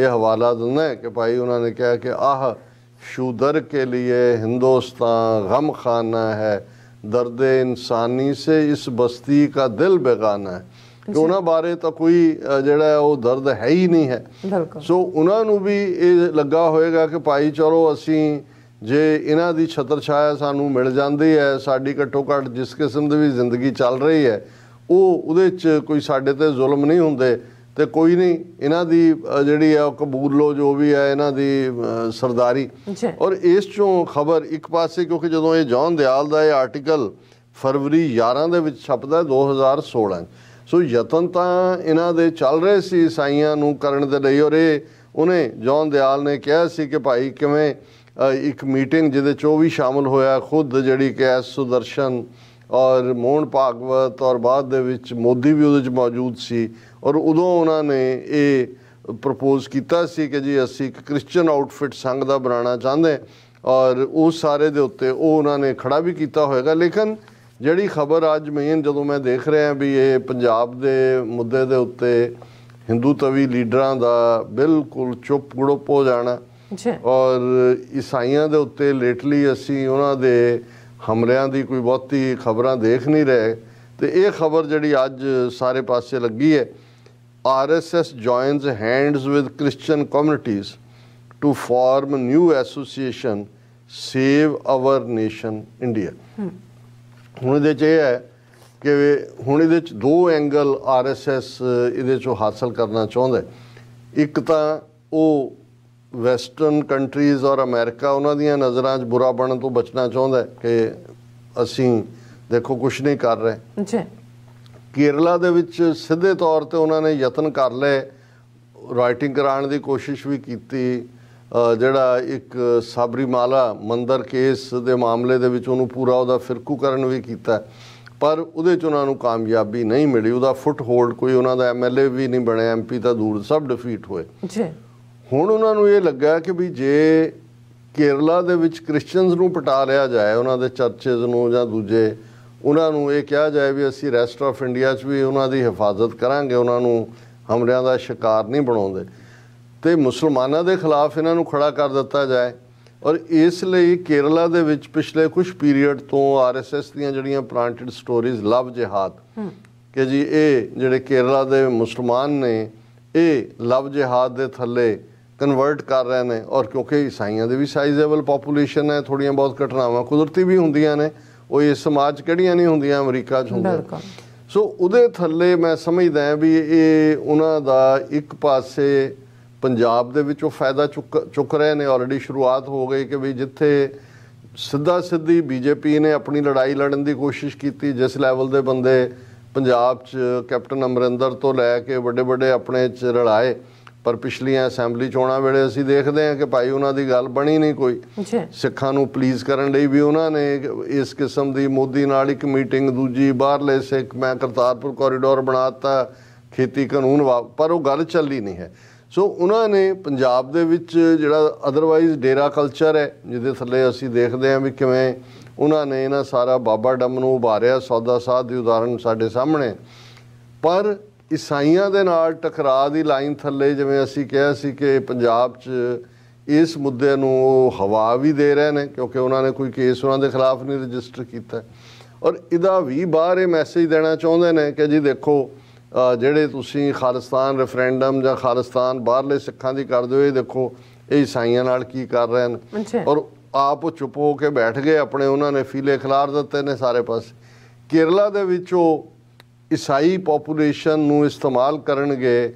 ਇਹ ਹਵਾਲਾ ਦਿੰਦਾ ਕਿ ਭਾਈ ਉਹਨਾਂ ਨੇ ਕਿਹਾ ਕਿ ਆਹ ਸ਼ੂਦਰ ਕੇ ਲਈ ਹਿੰਦੁਸਤਾਨ ਗਮਖਾਨਾ ਹੈ ਦਰਦ ਇਨਸਾਨੀ ਸੇ ਇਸ ਬਸਤੀ ਦਾ ਦਿਲ ਬੇਗਾਨਾ ਹੈ ਕਿ ਉਹਨਾਂ ਬਾਰੇ ਤਾਂ ਕੋਈ ਜਿਹੜਾ ਉਹ ਦਰਦ ਹੈ ਹੀ ਨਹੀਂ ਹੈ ਸੋ ਉਹਨਾਂ ਨੂੰ ਵੀ ਇਹ ਲੱਗਾ ਹੋਵੇਗਾ ਕਿ ਭਾਈ ਚਲੋ ਅਸੀਂ ਜੇ ਇਹਨਾਂ ਦੀ ਛਤਰ ਛਾਇਆ ਸਾਨੂੰ ਮਿਲ ਜਾਂਦੀ ਹੈ ਸਾਡੀ ਘੱਟੋ ਘੱਟ ਜਿਸ ਕਿਸਮ ਦੀ ਵੀ ਜ਼ਿੰਦਗੀ ਚੱਲ ਰਹੀ ਹੈ ਉਹ ਉਹਦੇ 'ਚ ਕੋਈ ਸਾਡੇ ਤੇ ਜ਼ੁਲਮ ਨਹੀਂ ਹੁੰਦੇ ਤੇ ਕੋਈ ਨਹੀਂ ਇਹਨਾਂ ਦੀ ਜਿਹੜੀ ਹੈ ਉਹ ਕਬੂਲ ਲੋ ਜੋ ਵੀ ਹੈ ਇਹਨਾਂ ਦੀ ਸਰਦਾਰੀ ਔਰ ਇਸ ਚੋਂ ਖਬਰ ਇੱਕ ਪਾਸੇ ਕਿਉਂਕਿ ਜਦੋਂ ਇਹ ਜੌਨ ਦਿਆਲ ਦਾ ਇਹ ਆਰਟੀਕਲ ਫਰਵਰੀ 11 ਦੇ ਵਿੱਚ ਛਪਦਾ 2016 ਸੋ ਯਤਨ ਤਾਂ ਇਹਨਾਂ ਦੇ ਚੱਲ ਰਹੇ ਸੀ ਈਸਾਈਆਂ ਨੂੰ ਕਰਨ ਦੇ ਲਈ ਔਰ ਇਹ ਉਹਨੇ ਜੌਨ ਦਿਆਲ ਨੇ ਕਿਹਾ ਸੀ ਕਿ ਭਾਈ ਕਿਵੇਂ ਇੱਕ ਮੀਟਿੰਗ ਜਿਹਦੇ ਚ ਉਹ ਵੀ ਸ਼ਾਮਲ ਹੋਇਆ ਖੁਦ ਜਿਹੜੀ ਕਿ ਐਸ ਸੁਦਰਸ਼ਨ ਔਰ ਮੋਹਨ ਭਾਗਵਤ ਔਰ ਬਾਅਦ ਦੇ ਵਿੱਚ ਮੋਦੀ ਵੀ ਉਹਦੇ ਚ ਮੌਜੂਦ ਸੀ ਔਰ ਉਦੋਂ ਉਹਨਾਂ ਨੇ ਇਹ ਪ੍ਰਪੋਜ਼ ਕੀਤਾ ਸੀ ਕਿ ਜੀ ਅਸੀਂ ਇੱਕ ਕ੍ਰਿਸਚੀਅਨ ਆਊਟਫਿਟ ਸੰਗ ਦਾ ਬਣਾਉਣਾ ਚਾਹੁੰਦੇ ਔਰ ਉਹ ਸਾਰੇ ਦੇ ਉੱਤੇ ਉਹ ਉਹਨਾਂ ਨੇ ਖੜਾ ਵੀ ਕੀਤਾ ਹੋਵੇਗਾ ਲੇਕਿਨ ਜਿਹੜੀ ਖਬਰ ਅੱਜ ਮੈਂ ਜਦੋਂ ਮੈਂ ਦੇਖ ਰਿਹਾ ਵੀ ਇਹ ਪੰਜਾਬ ਦੇ ਮੁੱਦੇ ਦੇ ਉੱਤੇ ਹਿੰਦੂ ਤਵੀ ਲੀਡਰਾਂ ਦਾ ਬਿਲਕੁਲ ਚੁੱਪ ਗੜੋ ਹੋ ਜਾਣਾ ਔਰ ਈਸਾਈਆਂ ਦੇ ਉੱਤੇ ਲੇਟਲੀ ਅਸੀਂ ਉਹਨਾਂ ਦੇ ਹਮਲਿਆਂ ਦੀ ਕੋਈ ਬਹੁਤੀ ਖਬਰਾਂ ਦੇਖ ਨਹੀਂ ਰਹੇ ਤੇ ਇਹ ਖਬਰ ਜਿਹੜੀ ਅੱਜ ਸਾਰੇ ਪਾਸੇ ਲੱਗੀ ਹੈ RSS joins hands with Christian communities to form new association save our nation India ਹੁਣ ਇਹਦੇ ਚ ਇਹ ਹੈ ਕਿ ਹੁਣ ਇਹਦੇ ਚ ਦੋ ਐਂਗਲ ਆਰਐਸਐਸ ਇਹਦੇ ਚੋਂ ਹਾਸਲ ਕਰਨਾ ਚਾਹੁੰਦਾ ਇੱਕ ਤਾਂ ਉਹ ਵੈਸਟਰਨ ਕੰਟਰੀਜ਼ ਔਰ ਅਮਰੀਕਾ ਉਹਨਾਂ ਦੀਆਂ ਨਜ਼ਰਾਂ 'ਚ ਬੁਰਾ ਬਣਨ ਤੋਂ ਬਚਣਾ ਚਾਹੁੰਦਾ ਕਿ ਅਸੀਂ ਦੇਖੋ ਕੁਝ ਨਹੀਂ ਕਰ ਰਹੇ ਜੀ ਕੇਰਲਾ ਦੇ ਵਿੱਚ ਸਿੱਧੇ ਤੌਰ ਤੇ ਉਹਨਾਂ ਨੇ ਯਤਨ ਕਰ ਲਏ ਰਾਈਟਿੰਗ ਕਰਾਉਣ ਦੀ ਕੋਸ਼ਿਸ਼ ਵੀ ਕੀਤੀ ਜਿਹੜਾ ਇੱਕ ਸਾਬਰੀਮਾਲਾ ਮੰਦਰ ਕੇਸ ਦੇ ਮਾਮਲੇ ਦੇ ਵਿੱਚ ਉਹਨੂੰ ਪੂਰਾ ਉਹਦਾ ਫਿਰਕੂਕਰਨ ਵੀ ਕੀਤਾ ਪਰ ਉਹਦੇ ਚ ਉਹਨਾਂ ਨੂੰ ਕਾਮਯਾਬੀ ਨਹੀਂ ਮਿਲੀ ਉਹਦਾ ਫੁੱਟ ਹੋਲਡ ਕੋਈ ਉਹਨਾਂ ਦਾ ਐਮਐਲਏ ਵੀ ਨਹੀਂ ਬਣਿਆ ਐਮਪੀ ਤਾਂ ਦੂਰ ਸਭ ਡਿਫੀਟ ਹੋਏ ਜੀ ਹੁਣ ਉਹਨਾਂ ਨੂੰ ਇਹ ਲੱਗਾ ਕਿ ਵੀ ਜੇ ਕੇਰਲਾ ਦੇ ਵਿੱਚ ਕ੍ਰਿਸਚੀਅਨਸ ਨੂੰ ਪਟਾ ਲਿਆ ਜਾਏ ਉਹਨਾਂ ਦੇ ਚਰਚਸ ਨੂੰ ਜਾਂ ਦੂਜੇ ਉਹਨਾਂ ਨੂੰ ਇਹ ਕਿਹਾ ਜਾਏ ਵੀ ਅਸੀਂ ਰੈਸਟ ਆਫ ਇੰਡੀਆ 'ਚ ਵੀ ਉਹਨਾਂ ਦੀ ਹਿਫਾਜ਼ਤ ਕਰਾਂਗੇ ਉਹਨਾਂ ਨੂੰ ਹਮਲਿਆਂ ਦਾ ਸ਼ਿਕਾਰ ਨਹੀਂ ਬਣਾਉਂਦੇ ਤੇ ਮੁਸਲਮਾਨਾਂ ਦੇ ਖਿਲਾਫ ਇਹਨਾਂ ਨੂੰ ਖੜਾ ਕਰ ਦਿੱਤਾ ਜਾਏ ਔਰ ਇਸ ਲਈ ਕੇਰਲਾ ਦੇ ਵਿੱਚ ਪਿਛਲੇ ਕੁਝ ਪੀਰੀਅਡ ਤੋਂ ਆਰਐਸਐਸ ਦੀਆਂ ਜਿਹੜੀਆਂ ਪ੍ਰਾਂਟਡ ਸਟੋਰੀਜ਼ ਲਵ ਜਿਹਾਦ ਕਿ ਜੀ ਇਹ ਜਿਹੜੇ ਕੇਰਲਾ ਦੇ ਮੁਸਲਮਾਨ ਨੇ ਇਹ ਲਵ ਜਿਹਾਦ ਦੇ ਥੱਲੇ ਕਨਵਰਟ ਕਰ ਰਹੇ ਨੇ ਔਰ ਕਿਉਂਕਿ ਈਸਾਈਆਂ ਦੇ ਵੀ ਸਾਈਜ਼ੇਬਲ ਪੋਪੂਲੇਸ਼ਨ ਹੈ ਥੋੜੀਆਂ ਬਹੁਤ ਘਟਨਾਵਾਂ ਕੁਦਰਤੀ ਵੀ ਹੁੰਦੀਆਂ ਨੇ ਉਹ ਇਸ ਸਮਾਜ ਕਿਹੜੀਆਂ ਨਹੀਂ ਹੁੰਦੀਆਂ ਅਮਰੀਕਾ 'ਚ ਹੁੰਦੀਆਂ ਸੋ ਉਹਦੇ ਥੱਲੇ ਮੈਂ ਸਮਝਦਾ ਵੀ ਇਹ ਉਹਨਾਂ ਦਾ ਇੱਕ ਪਾਸੇ ਪੰਜਾਬ ਦੇ ਵਿੱਚ ਉਹ ਫਾਇਦਾ ਚੁੱਕ ਚੁੱਕ ਰਹੇ ਨੇ ਆਲਰੇਡੀ ਸ਼ੁਰੂਆਤ ਹੋ ਗਈ ਕਿ ਵੀ ਜਿੱਥੇ ਸਿੱਧਾ ਸਿੱਧੀ ਬੀਜੇਪੀ ਨੇ ਆਪਣੀ ਲੜਾਈ ਲੜਨ ਦੀ ਕੋਸ਼ਿਸ਼ ਕੀਤੀ ਜਿਸ ਲੈਵਲ ਦੇ ਬੰਦੇ ਪੰਜਾਬ 'ਚ ਕੈਪਟਨ ਅਮਰਿੰਦਰ ਤੋਂ ਲੈ ਕੇ ਵੱਡੇ ਵੱਡੇ ਆਪਣੇ 'ਚ ਰਲਾਏ ਪਰ ਪਿਛਲੀਆਂ ਅਸੈਂਬਲੀ ਚੋਣਾਂ ਵੇਲੇ ਅਸੀਂ ਦੇਖਦੇ ਹਾਂ ਕਿ ਭਾਈ ਉਹਨਾਂ ਦੀ ਗੱਲ ਬਣੀ ਨਹੀਂ ਕੋਈ ਸਿੱਖਾਂ ਨੂੰ ਪਲੀਜ਼ ਕਰਨ ਲਈ ਵੀ ਉਹਨਾਂ ਨੇ ਇਸ ਕਿਸਮ ਦੀ ਮੋਦੀ ਨਾਲ ਇੱਕ ਮੀਟਿੰਗ ਦੂਜੀ ਬਾਹਰਲੇ ਸਿੱਖ ਮੈਂ ਕਰਤਾਰਪੁਰ ਕੋਰੀਡੋਰ ਬਣਾਤਾ ਖੇਤੀ ਕਾਨੂੰਨ ਪਰ ਉਹ ਗੱਲ ਚੱਲੀ ਨਹੀਂ ਹੈ ਸੋ ਉਹਨਾਂ ਨੇ ਪੰਜਾਬ ਦੇ ਵਿੱਚ ਜਿਹੜਾ ਅਦਰਵਾਈਜ਼ ਡੇਰਾ ਕਲਚਰ ਹੈ ਜਿਹਦੇ ਥੱਲੇ ਅਸੀਂ ਦੇਖਦੇ ਹਾਂ ਵੀ ਕਿਵੇਂ ਉਹਨਾਂ ਨੇ ਇਹਨਾਂ ਸਾਰਾ ਬਾਬਾ ਡੰਮ ਨੂੰ ਉਭਾਰਿਆ ਸੌਦਾ ਸਾਧ ਦੀ ਉਦਾਹਰਣ ਸਾਡੇ ਸਾਹਮਣੇ ਪਰ ਈਸਾਈਆਂ ਦੇ ਨਾਲ ਟਕਰਾਅ ਦੀ ਲਾਈਨ ਥੱਲੇ ਜਿਵੇਂ ਅਸੀਂ ਕਿਹਾ ਸੀ ਕਿ ਪੰਜਾਬ 'ਚ ਇਸ ਮੁੱਦੇ ਨੂੰ ਉਹ ਹਵਾ ਵੀ ਦੇ ਰਹੇ ਨੇ ਕਿਉਂਕਿ ਉਹਨਾਂ ਨੇ ਕੋਈ ਕੇਸ ਉਹਨਾਂ ਦੇ ਖਿਲਾਫ ਨਹੀਂ ਰਜਿਸਟਰ ਕੀਤਾ ਔਰ ਇਹਦਾ ਵੀ ਬਾਹਰ ਇਹ ਮੈਸੇਜ ਦੇਣਾ ਚਾਹੁੰਦੇ ਨੇ ਕਿ ਜੀ ਦੇਖੋ ਜਿਹੜੇ ਤੁਸੀਂ ਖਾਲਿਸਤਾਨ ਰੈਫਰੈਂਡਮ ਜਾਂ ਖਾਲਿਸਤਾਨ ਬਾਹਰਲੇ ਸਿੱਖਾਂ ਦੀ ਕਰਦੇ ਹੋ ਇਹ ਦੇਖੋ ਇਹ ਈਸਾਈਆਂ ਨਾਲ ਕੀ ਕਰ ਰਹੇ ਹਨ ਔਰ ਆਪ ਚੁੱਪ ਹੋ ਕੇ ਬੈਠ ਗਏ ਆਪਣੇ ਉਹਨਾਂ ਨੇ ਫੀਲੇ ਖਿਲਾਰ ਦਿੱਤੇ ਨੇ ਸਾਰੇ ਪਾਸੇ ਕੇਰਲਾ ਦੇ ਵਿੱਚ ਉਹ ਈਸਾਈ ਪੋਪੂਲੇਸ਼ਨ ਨੂੰ ਇਸਤੇਮਾਲ ਕਰਨਗੇ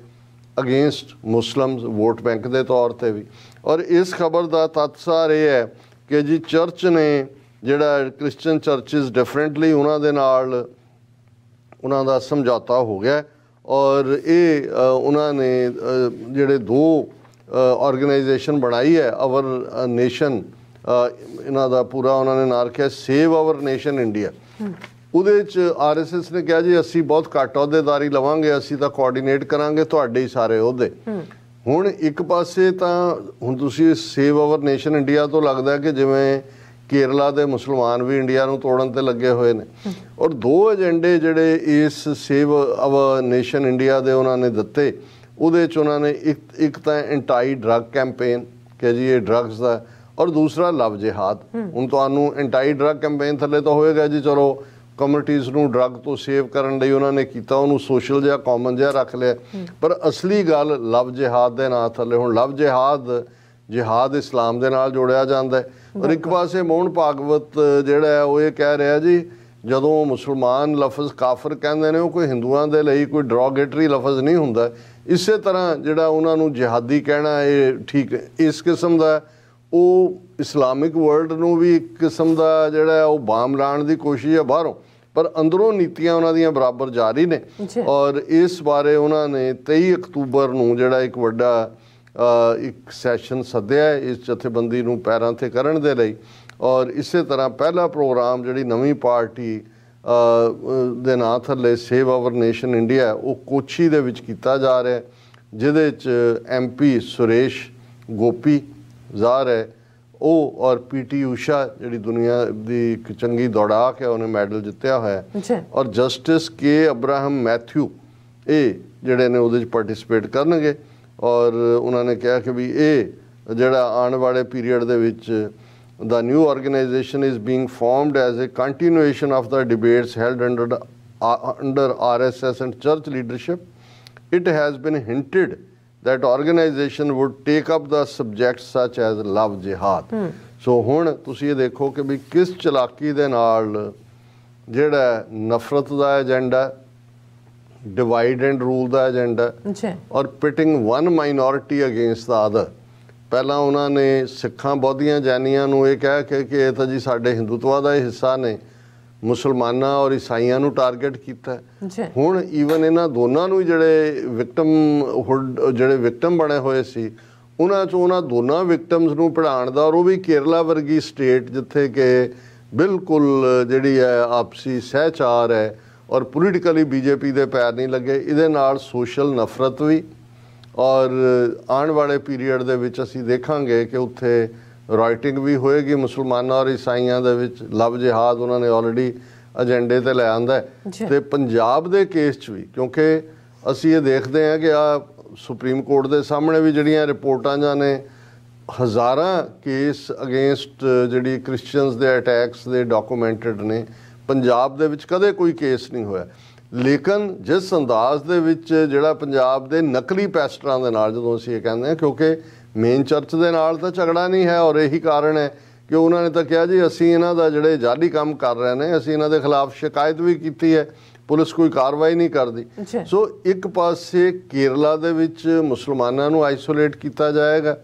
ਅਗੇਂਸਟ ਮੁਸਲਮਸ ਵੋਟ ਬੈਂਕ ਦੇ ਤੌਰ ਤੇ ਵੀ ਔਰ ਇਸ ਖਬਰ ਦਾ ਤਤਸਾਰ ਇਹ ਹੈ ਕਿ ਜੀ ਚਰਚ ਨੇ ਜਿਹੜਾ ਕ੍ਰਿਸਚੀਅਨ ਚਰਚਸ ਡਿਫਰੈਂਟਲੀ ਉਹਨਾਂ ਦੇ ਨਾਲ ਉਹਨਾਂ ਦਾ ਸਮਝੌਤਾ ਹੋ ਗਿਆ ਔਰ ਇਹ ਉਹਨਾਂ ਨੇ ਜਿਹੜੇ ਦੋ ਆਰਗੇਨਾਈਜੇਸ਼ਨ ਬਣਾਈ ਹੈ ਆਵਰ ਨੇਸ਼ਨ ਇਹਨਾਂ ਦਾ ਪੂਰਾ ਉਹਨਾਂ ਨੇ ਨਾਂ ਰੱਖਿਆ ਸੇਵ ਆਵਰ ਨੇਸ਼ਨ ਇੰਡੀਆ ਉਹਦੇ ਚ ਆਰਐਸਐਸ ਨੇ ਕਿਹਾ ਜੀ ਅਸੀਂ ਬਹੁਤ ਘੱਟ ਅਹੁਦੇਦਾਰੀ ਲਵਾਂਗੇ ਅਸੀਂ ਤਾਂ ਕੋਆਰਡੀਨੇਟ ਕਰਾਂਗੇ ਤੁਹਾਡੇ ਸਾਰੇ ਅਹੁਦੇ ਹੁਣ ਇੱਕ ਪਾਸੇ ਤਾਂ ਹੁਣ ਤੁਸੀਂ ਸੇਵ ਆਵਰ ਨੇਸ਼ਨ ਇੰਡੀਆ ਤੋਂ ਲੱਗਦਾ ਕਿ ਜਿਵੇਂ ਕੇਰਲਾ ਦੇ ਮੁਸਲਮਾਨ ਵੀ ਇੰਡੀਆ ਨੂੰ ਤੋੜਨ ਤੇ ਲੱਗੇ ਹੋਏ ਨੇ ਔਰ ਦੋ ਏਜੰਡੇ ਜਿਹੜੇ ਇਸ ਸੇਵ ਆਵਰ ਨੇਸ਼ਨ ਇੰਡੀਆ ਦੇ ਉਹਨਾਂ ਨੇ ਦਿੱਤੇ ਉਹਦੇ ਚ ਉਹਨਾਂ ਨੇ ਇੱਕ ਇੱਕ ਤਾਂ ਐਂਟਾਈ ਡਰੱਗ ਕੈਂਪੇਨ ਕਿ ਜੀ ਇਹ ਡਰੱਗਸ ਦਾ ਔਰ ਦੂਸਰਾ ਲਵ ਜਿਹਾਦ ਹੁਣ ਤੁਹਾਨੂੰ ਐਂਟਾਈ ਡਰੱਗ ਕੈਂਪੇਨ ਥੱਲੇ ਤਾਂ ਹੋਏਗਾ ਜੀ ਚਲੋ ਕਮਿਊਨਿਟੀਜ਼ ਨੂੰ ਡਰੱਗ ਤੋਂ ਸੇਵ ਕਰਨ ਲਈ ਉਹਨਾਂ ਨੇ ਕੀਤਾ ਉਹਨੂੰ ਸੋਸ਼ਲ ਜਾਂ ਕਾਮਨ ਜਿਹਾ ਰੱਖ ਲਿਆ ਪਰ ਅਸਲੀ ਗੱਲ ਲਵ ਜਿਹਾਦ ਦੇ ਨਾਂ ਥੱਲੇ ਹੁਣ ਲਵ ਜਿਹਾਦ ਜਿਹਾਦ ਇਸਲਾਮ ਦੇ ਨਾਲ ਜੋੜਿਆ ਜਾਂਦਾ ਹੈ ਔਰ ਇੱਕ ਪਾਸੇ ਮੋਹਨ ਭਾਗਵਤ ਜਿਹੜਾ ਹੈ ਉਹ ਇਹ ਕਹਿ ਰਿਹਾ ਜੀ ਜਦੋਂ ਮੁਸਲਮਾਨ ਲਫ਼ਜ਼ ਕਾਫਰ ਕਹਿੰਦੇ ਨੇ ਉਹ ਕੋਈ ਹਿੰਦੂਆਂ ਦੇ ਲਈ ਕੋਈ ਡਰੋਗੇਟਰੀ ਲਫ਼ਜ਼ ਨਹੀਂ ਹੁੰਦਾ ਇਸੇ ਤਰ੍ਹਾਂ ਜਿਹੜਾ ਉਹਨਾਂ ਨੂੰ ਜਿਹਾਦੀ ਕਹਿਣਾ ਇਹ ਠੀਕ ਇਸ ਕਿਸਮ ਦਾ ਉਹ ਇਸਲਾਮਿਕ ਵਰਲਡ ਨੂੰ ਵੀ ਇੱਕ ਕਿਸਮ ਦਾ ਜਿਹੜਾ ਉਹ ਬਾਮ ਲਾਣ ਦੀ ਕੋਸ਼ਿਸ਼ ਹੈ ਬਾਹਰੋਂ ਪਰ ਅੰਦਰੋਂ ਨੀਤੀਆਂ ਉਹਨਾਂ ਦੀਆਂ ਬਰਾਬਰ ਜਾਰੀ ਨੇ ਔਰ ਇਸ ਬਾਰੇ ਉਹਨਾਂ ਨੇ 23 ਅਕਤੂਬਰ ਨੂੰ ਜਿਹੜਾ ਇੱਕ ਵੱਡਾ ਇੱਕ ਸੈਸ਼ਨ ਸੱਦਿਆ ਇਸ ਜਥੇਬੰਦੀ ਨੂੰ ਪੈਰਾਂ ਤੇ ਕਰਨ ਦੇ ਲਈ ਔਰ ਇਸੇ ਤਰ੍ਹਾਂ ਪਹਿਲਾ ਪ੍ਰੋਗਰਾਮ ਜਿਹੜੀ ਨਵੀਂ ਪਾਰਟੀ ਦੇ ਨਾਂ ਥੱਲੇ ਸੇਵ ਆਵਰ ਨੇਸ਼ਨ ਇੰਡੀਆ ਉਹ ਕੋਚੀ ਦੇ ਵਿੱਚ ਕੀਤਾ ਜਾ ਰਿਹਾ ਜਿਹਦੇ ਚ ਐਮਪੀ ਸੁਰੇਸ਼ ਗੋਪੀ ਜ਼ਾਹਰ ਹੈ ਉਹ ਔਰ ਪੀਟੀ ਊਸ਼ਾ ਜਿਹੜੀ ਦੁਨੀਆ ਦੀ ਇੱਕ ਚੰਗੀ ਦੌੜਾਕ ਹੈ ਉਹਨੇ ਮੈਡਲ ਜਿੱਤਿਆ ਹੋਇਆ ਹੈ ਔਰ ਜਸਟਿਸ ਕੇ ਅਬਰਾਹਮ ਮੈਥਿਊ ਇਹ ਜਿਹੜੇ ਨੇ ਉਹਦੇ ਚ ਪਾਰਟਿਸਿਪੇਟ ਕਰਨਗੇ ਔਰ ਉਹਨਾਂ ਨੇ ਕਿਹਾ ਕਿ ਵੀ ਇਹ ਜਿਹੜਾ ਆਉਣ ਵਾਲੇ ਪੀਰੀਅਡ ਦੇ ਵਿੱਚ the new organisation is being formed as a continuation of the debates held under under RSS and church leadership it has been hinted that organisation would take up the subject such as love jihad so ਹੁਣ ਤੁਸੀਂ ਇਹ ਦੇਖੋ ਕਿ ਵੀ ਕਿਸ ਚਲਾਕੀ ਦੇ ਨਾਲ ਜਿਹੜਾ ਨਫ਼ਰਤ ਦਾ ਏਜੰਡਾ ਡਿਵਾਈਡ ਐਂਡ ਰੂਲ ਦਾ ਏਜੰਡਾ ਜੀ ਔਰ pitting one minority against the other ਪਹਿਲਾਂ ਉਹਨਾਂ ਨੇ ਸਿੱਖਾਂ ਬੋਧੀਆਂ ਜਾਨੀਆਂ ਨੂੰ ਇਹ ਕਹਿ ਕੇ ਕਿ ਇਹ ਤਾਂ ਜੀ ਸਾਡੇ ਹਿੰਦੂਤਵਾ ਦਾ ਹਿੱਸਾ ਨੇ ਮੁਸਲਮਾਨਾਂ ਔਰ ਈਸਾਈਆਂ ਨੂੰ ਟਾਰਗੇਟ ਕੀਤਾ ਹੁਣ ਈਵਨ ਇਹਨਾਂ ਦੋਨਾਂ ਨੂੰ ਜਿਹੜੇ ਵਿਕਟਮ ਜਿਹੜੇ ਵਿਕਟਮ ਬਣੇ ਹੋਏ ਸੀ ਉਹਨਾਂ ਚੋਂ ਉਹਨਾਂ ਦੋਨਾਂ ਵਿਕਟਮਸ ਨੂੰ ਪੜਾਉਣ ਦਾ ਔਰ ਉਹ ਵੀ ਕੇਰਲਾ ਵਰਗੀ ਸਟੇਟ ਜਿੱਥੇ ਕਿ ਬਿਲਕੁਲ ਜਿਹੜੀ ਹੈ ਆਪਸੀ ਸਹਿਚਾਰ ਹੈ ਔਰ ਪੋਲੀਟੀਕਲੀ ਬੀਜੇਪੀ ਦੇ ਪੈਰ ਨਹੀਂ ਲੱਗੇ ਇਹਦੇ ਨਾਲ ਸੋਸ਼ਲ ਨਫ਼ਰਤ ਵੀ ਔਰ ਆਉਣ ਵਾਲੇ ਪੀਰੀਅਡ ਦੇ ਵਿੱਚ ਅਸੀਂ ਦੇਖਾਂਗੇ ਕਿ ਉੱਥੇ ਰਾਈਟਿੰਗ ਵੀ ਹੋਏਗੀ ਮੁਸਲਮਾਨਾਂ ਔਰ ਈਸਾਈਆਂ ਦੇ ਵਿੱਚ ਲਵ ਜਿਹਾਦ ਉਹਨਾਂ ਨੇ ਆਲਰੇਡੀ ਅਜੰਡੇ ਤੇ ਲੈ ਆਂਦਾ ਤੇ ਪੰਜਾਬ ਦੇ ਕੇਸ 'ਚ ਵੀ ਕਿਉਂਕਿ ਅਸੀਂ ਇਹ ਦੇਖਦੇ ਹਾਂ ਕਿ ਆ ਸੁਪਰੀਮ ਕੋਰਟ ਦੇ ਸਾਹਮਣੇ ਵੀ ਜਿਹੜੀਆਂ ਰਿਪੋਰਟਾਂ ਜਾਂ ਨੇ ਹਜ਼ਾਰਾਂ ਕੇਸ ਅਗੇਂਸਟ ਜਿਹੜੀ ਕ੍ਰਿਸਚੀਅਨਸ ਦੇ ਅਟੈਕਸ ਦੇ ਡਾਕੂਮੈਂਟਡ ਨੇ ਪੰਜਾਬ ਦੇ ਵਿੱਚ ਕਦੇ ਕੋਈ ਕੇਸ ਨਹੀਂ ਹੋਇਆ ਲੇਕਿਨ ਜਿਸ ਅੰਦਾਜ਼ ਦੇ ਵਿੱਚ ਜਿਹੜਾ ਪੰਜਾਬ ਦੇ ਨਕਲੀ ਪੈਸਟਰਾਂ ਦੇ ਨਾਲ ਜਦੋਂ ਅਸੀਂ ਇਹ ਕਹਿੰਦੇ ਹਾਂ ਕਿਉਂਕਿ ਮੇਨ ਚਰਚ ਦੇ ਨਾਲ ਤਾਂ ਝਗੜਾ ਨਹੀਂ ਹੈ ਔਰ ਇਹੀ ਕਾਰਨ ਹੈ ਕਿ ਉਹਨਾਂ ਨੇ ਤਾਂ ਕਿਹਾ ਜੀ ਅਸੀਂ ਇਹਨਾਂ ਦਾ ਜਿਹੜੇ ਜਾਲੀ ਕੰਮ ਕਰ ਰਹੇ ਨੇ ਅਸੀਂ ਇਹਨਾਂ ਦੇ ਖਿਲਾਫ ਸ਼ਿਕਾਇਤ ਵੀ ਕੀਤੀ ਹੈ ਪੁਲਿਸ ਕੋਈ ਕਾਰਵਾਈ ਨਹੀਂ ਕਰਦੀ ਸੋ ਇੱਕ ਪਾਸੇ ਕੇਰਲਾ ਦੇ ਵਿੱਚ ਮੁਸਲਮਾਨਾਂ ਨੂੰ ਆਈਸੋਲੇਟ ਕੀਤਾ ਜਾਏਗਾ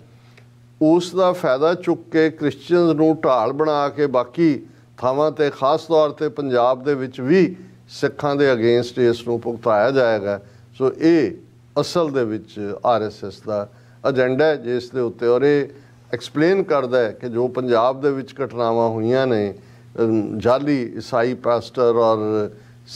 ਉਸ ਦਾ ਫਾਇਦਾ ਚੁੱਕ ਕੇ ਕ੍ਰਿਸਚੀਅਨਸ ਨੂੰ ਢਾਲ ਬਣਾ ਕੇ ਬਾਕੀ ਥਾਵਾਂ ਤੇ ਖਾਸ ਤੌਰ ਤੇ ਪੰਜਾਬ ਦੇ ਵਿੱਚ ਵੀ ਸਿੱਖਾਂ ਦੇ ਅਗੇਂਸਟ ਇਸ ਨੂੰ ਭੁਗਤਾਇਆ ਜਾਏਗਾ ਸੋ ਇਹ ਅਸਲ ਦੇ ਵਿੱਚ ਆਰਐਸਐਸ ਦਾ ਅਜੰਡਾ ਹੈ ਜਿਸ ਦੇ ਉੱਤੇ ਔਰ ਇਹ ਐਕਸਪਲੇਨ ਕਰਦਾ ਹੈ ਕਿ ਜੋ ਪੰਜਾਬ ਦੇ ਵਿੱਚ ਘਟਨਾਵਾਂ ਹੋਈਆਂ ਨੇ ਜਾਲੀ ਈਸਾਈ ਪਾਸਟਰ ਔਰ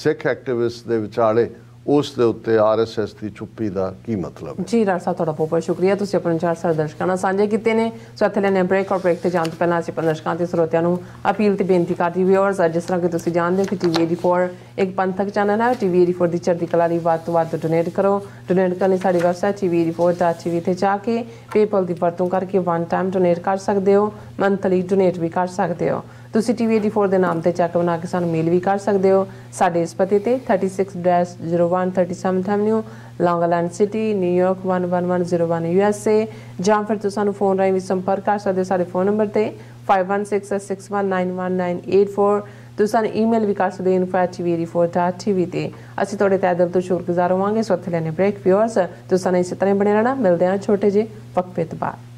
ਸਿੱਖ ਐਕਟਿਵਿਸਟ ਦੇ ਵਿਚਾਲੇ ਉਸ ਦੇ ਉੱਤੇ ਆਰਐਸਐਸ ਦੀ ਚੁੱਪੀ ਦਾ ਕੀ ਮਤਲਬ
ਹੈ ਜੀ ਡਾਕਟਰ ਸਾਹਿਬ ਤੁਹਾਡਾ ਬਹੁਤ ਬਹੁਤ ਸ਼ੁਕਰੀਆ ਤੁਸੀਂ ਆਪਣੇ ਚਾਰ ਸਰ ਦਰਸ਼ਕਾਂ ਨਾਲ ਸਾਂਝੇ ਕੀਤੇ ਨੇ ਸੋ ਇੱਥੇ ਲੈਨੇ ਬ੍ਰੇਕ ਔਰ ਬ੍ਰੇਕ ਤੇ ਜਾਣ ਤੋਂ ਪਹਿਲਾਂ ਅਸੀਂ ਦਰਸ਼ਕਾਂ ਤੇ ਸਰੋਤਿਆਂ ਨੂੰ ਅਪੀਲ ਤੇ ਬੇਨਤੀ ਕਰਦੀ ਵੀਅਰਸ ਜਿਸ ਤਰ੍ਹਾਂ ਕਿ ਤੁਸੀਂ ਜਾਣਦੇ ਹੋ ਕਿ ਟੀਵੀ 84 ਇੱਕ ਪੰਥਕ ਚੈਨਲ ਹੈ ਟੀਵੀ 84 ਦੀ ਚੜ੍ਹਦੀ ਕਲਾ ਲਈ ਵੱਧ ਤੋਂ ਵੱਧ ਡੋਨੇਟ ਕਰੋ ਡੋਨੇਟ ਕਰਨ ਲਈ ਸਾਡੀ ਵੈਬਸਾਈਟ tv84.tv ਤੇ ਜਾ ਕੇ ਪੇਪਲ ਦੀ ਵਰਤੋਂ ਕਰਕੇ ਵਨ ਟਾਈਮ ਡੋਨੇਟ ਕਰ ਸਕਦੇ ਹੋ ਮੰਥਲੀ ਡੋਨੇਟ ਵੀ ਕਰ ਸਕਦੇ ਹੋ ਤੁਸੀਂ TV84 ਦੇ ਨਾਮ ਤੇ ਚੈੱਕ ਬਣਾ ਕੇ ਸਾਨੂੰ ਮੇਲ ਵੀ ਕਰ ਸਕਦੇ ਹੋ ਸਾਡੇ ਇਸ ਪਤੇ ਤੇ 36 0137 37th avenue Long Island City New York 11101 USA ਜਾਂ ਫਿਰ ਤੁਸੀਂ ਸਾਨੂੰ ਫੋਨ ਰਾਹੀਂ ਵੀ ਸੰਪਰਕ ਕਰ ਸਕਦੇ ਹੋ ਸਾਡੇ ਫੋਨ ਨੰਬਰ ਤੇ 5166191984 ਤੁਸੀਂ ਸਾਨੂੰ ਈਮੇਲ ਵੀ ਕਰ ਸਕਦੇ info@tv84.tv ਤੇ ਅਸੀਂ ਤੁਹਾਡੇ ਤਹਿ ਦਿਲ ਤੋਂ ਸ਼ੁਕਰਗੁਜ਼ਾਰ ਹੋਵਾਂਗੇ ਸੋ ਇੱਥੇ ਲੈਣੇ ਬ੍ਰੇਕ ਵਿਊਅਰਸ ਤੁਸੀਂ ਸਾਨੂੰ ਇਸੇ ਤਰ੍ਹਾਂ ਬਣੇ ਰਹਿਣਾ ਮਿਲਦੇ ਹਾਂ ਛੋਟੇ ਜਿਹੇ ਪੱਕੇ ਤੋਂ ਬਾਅਦ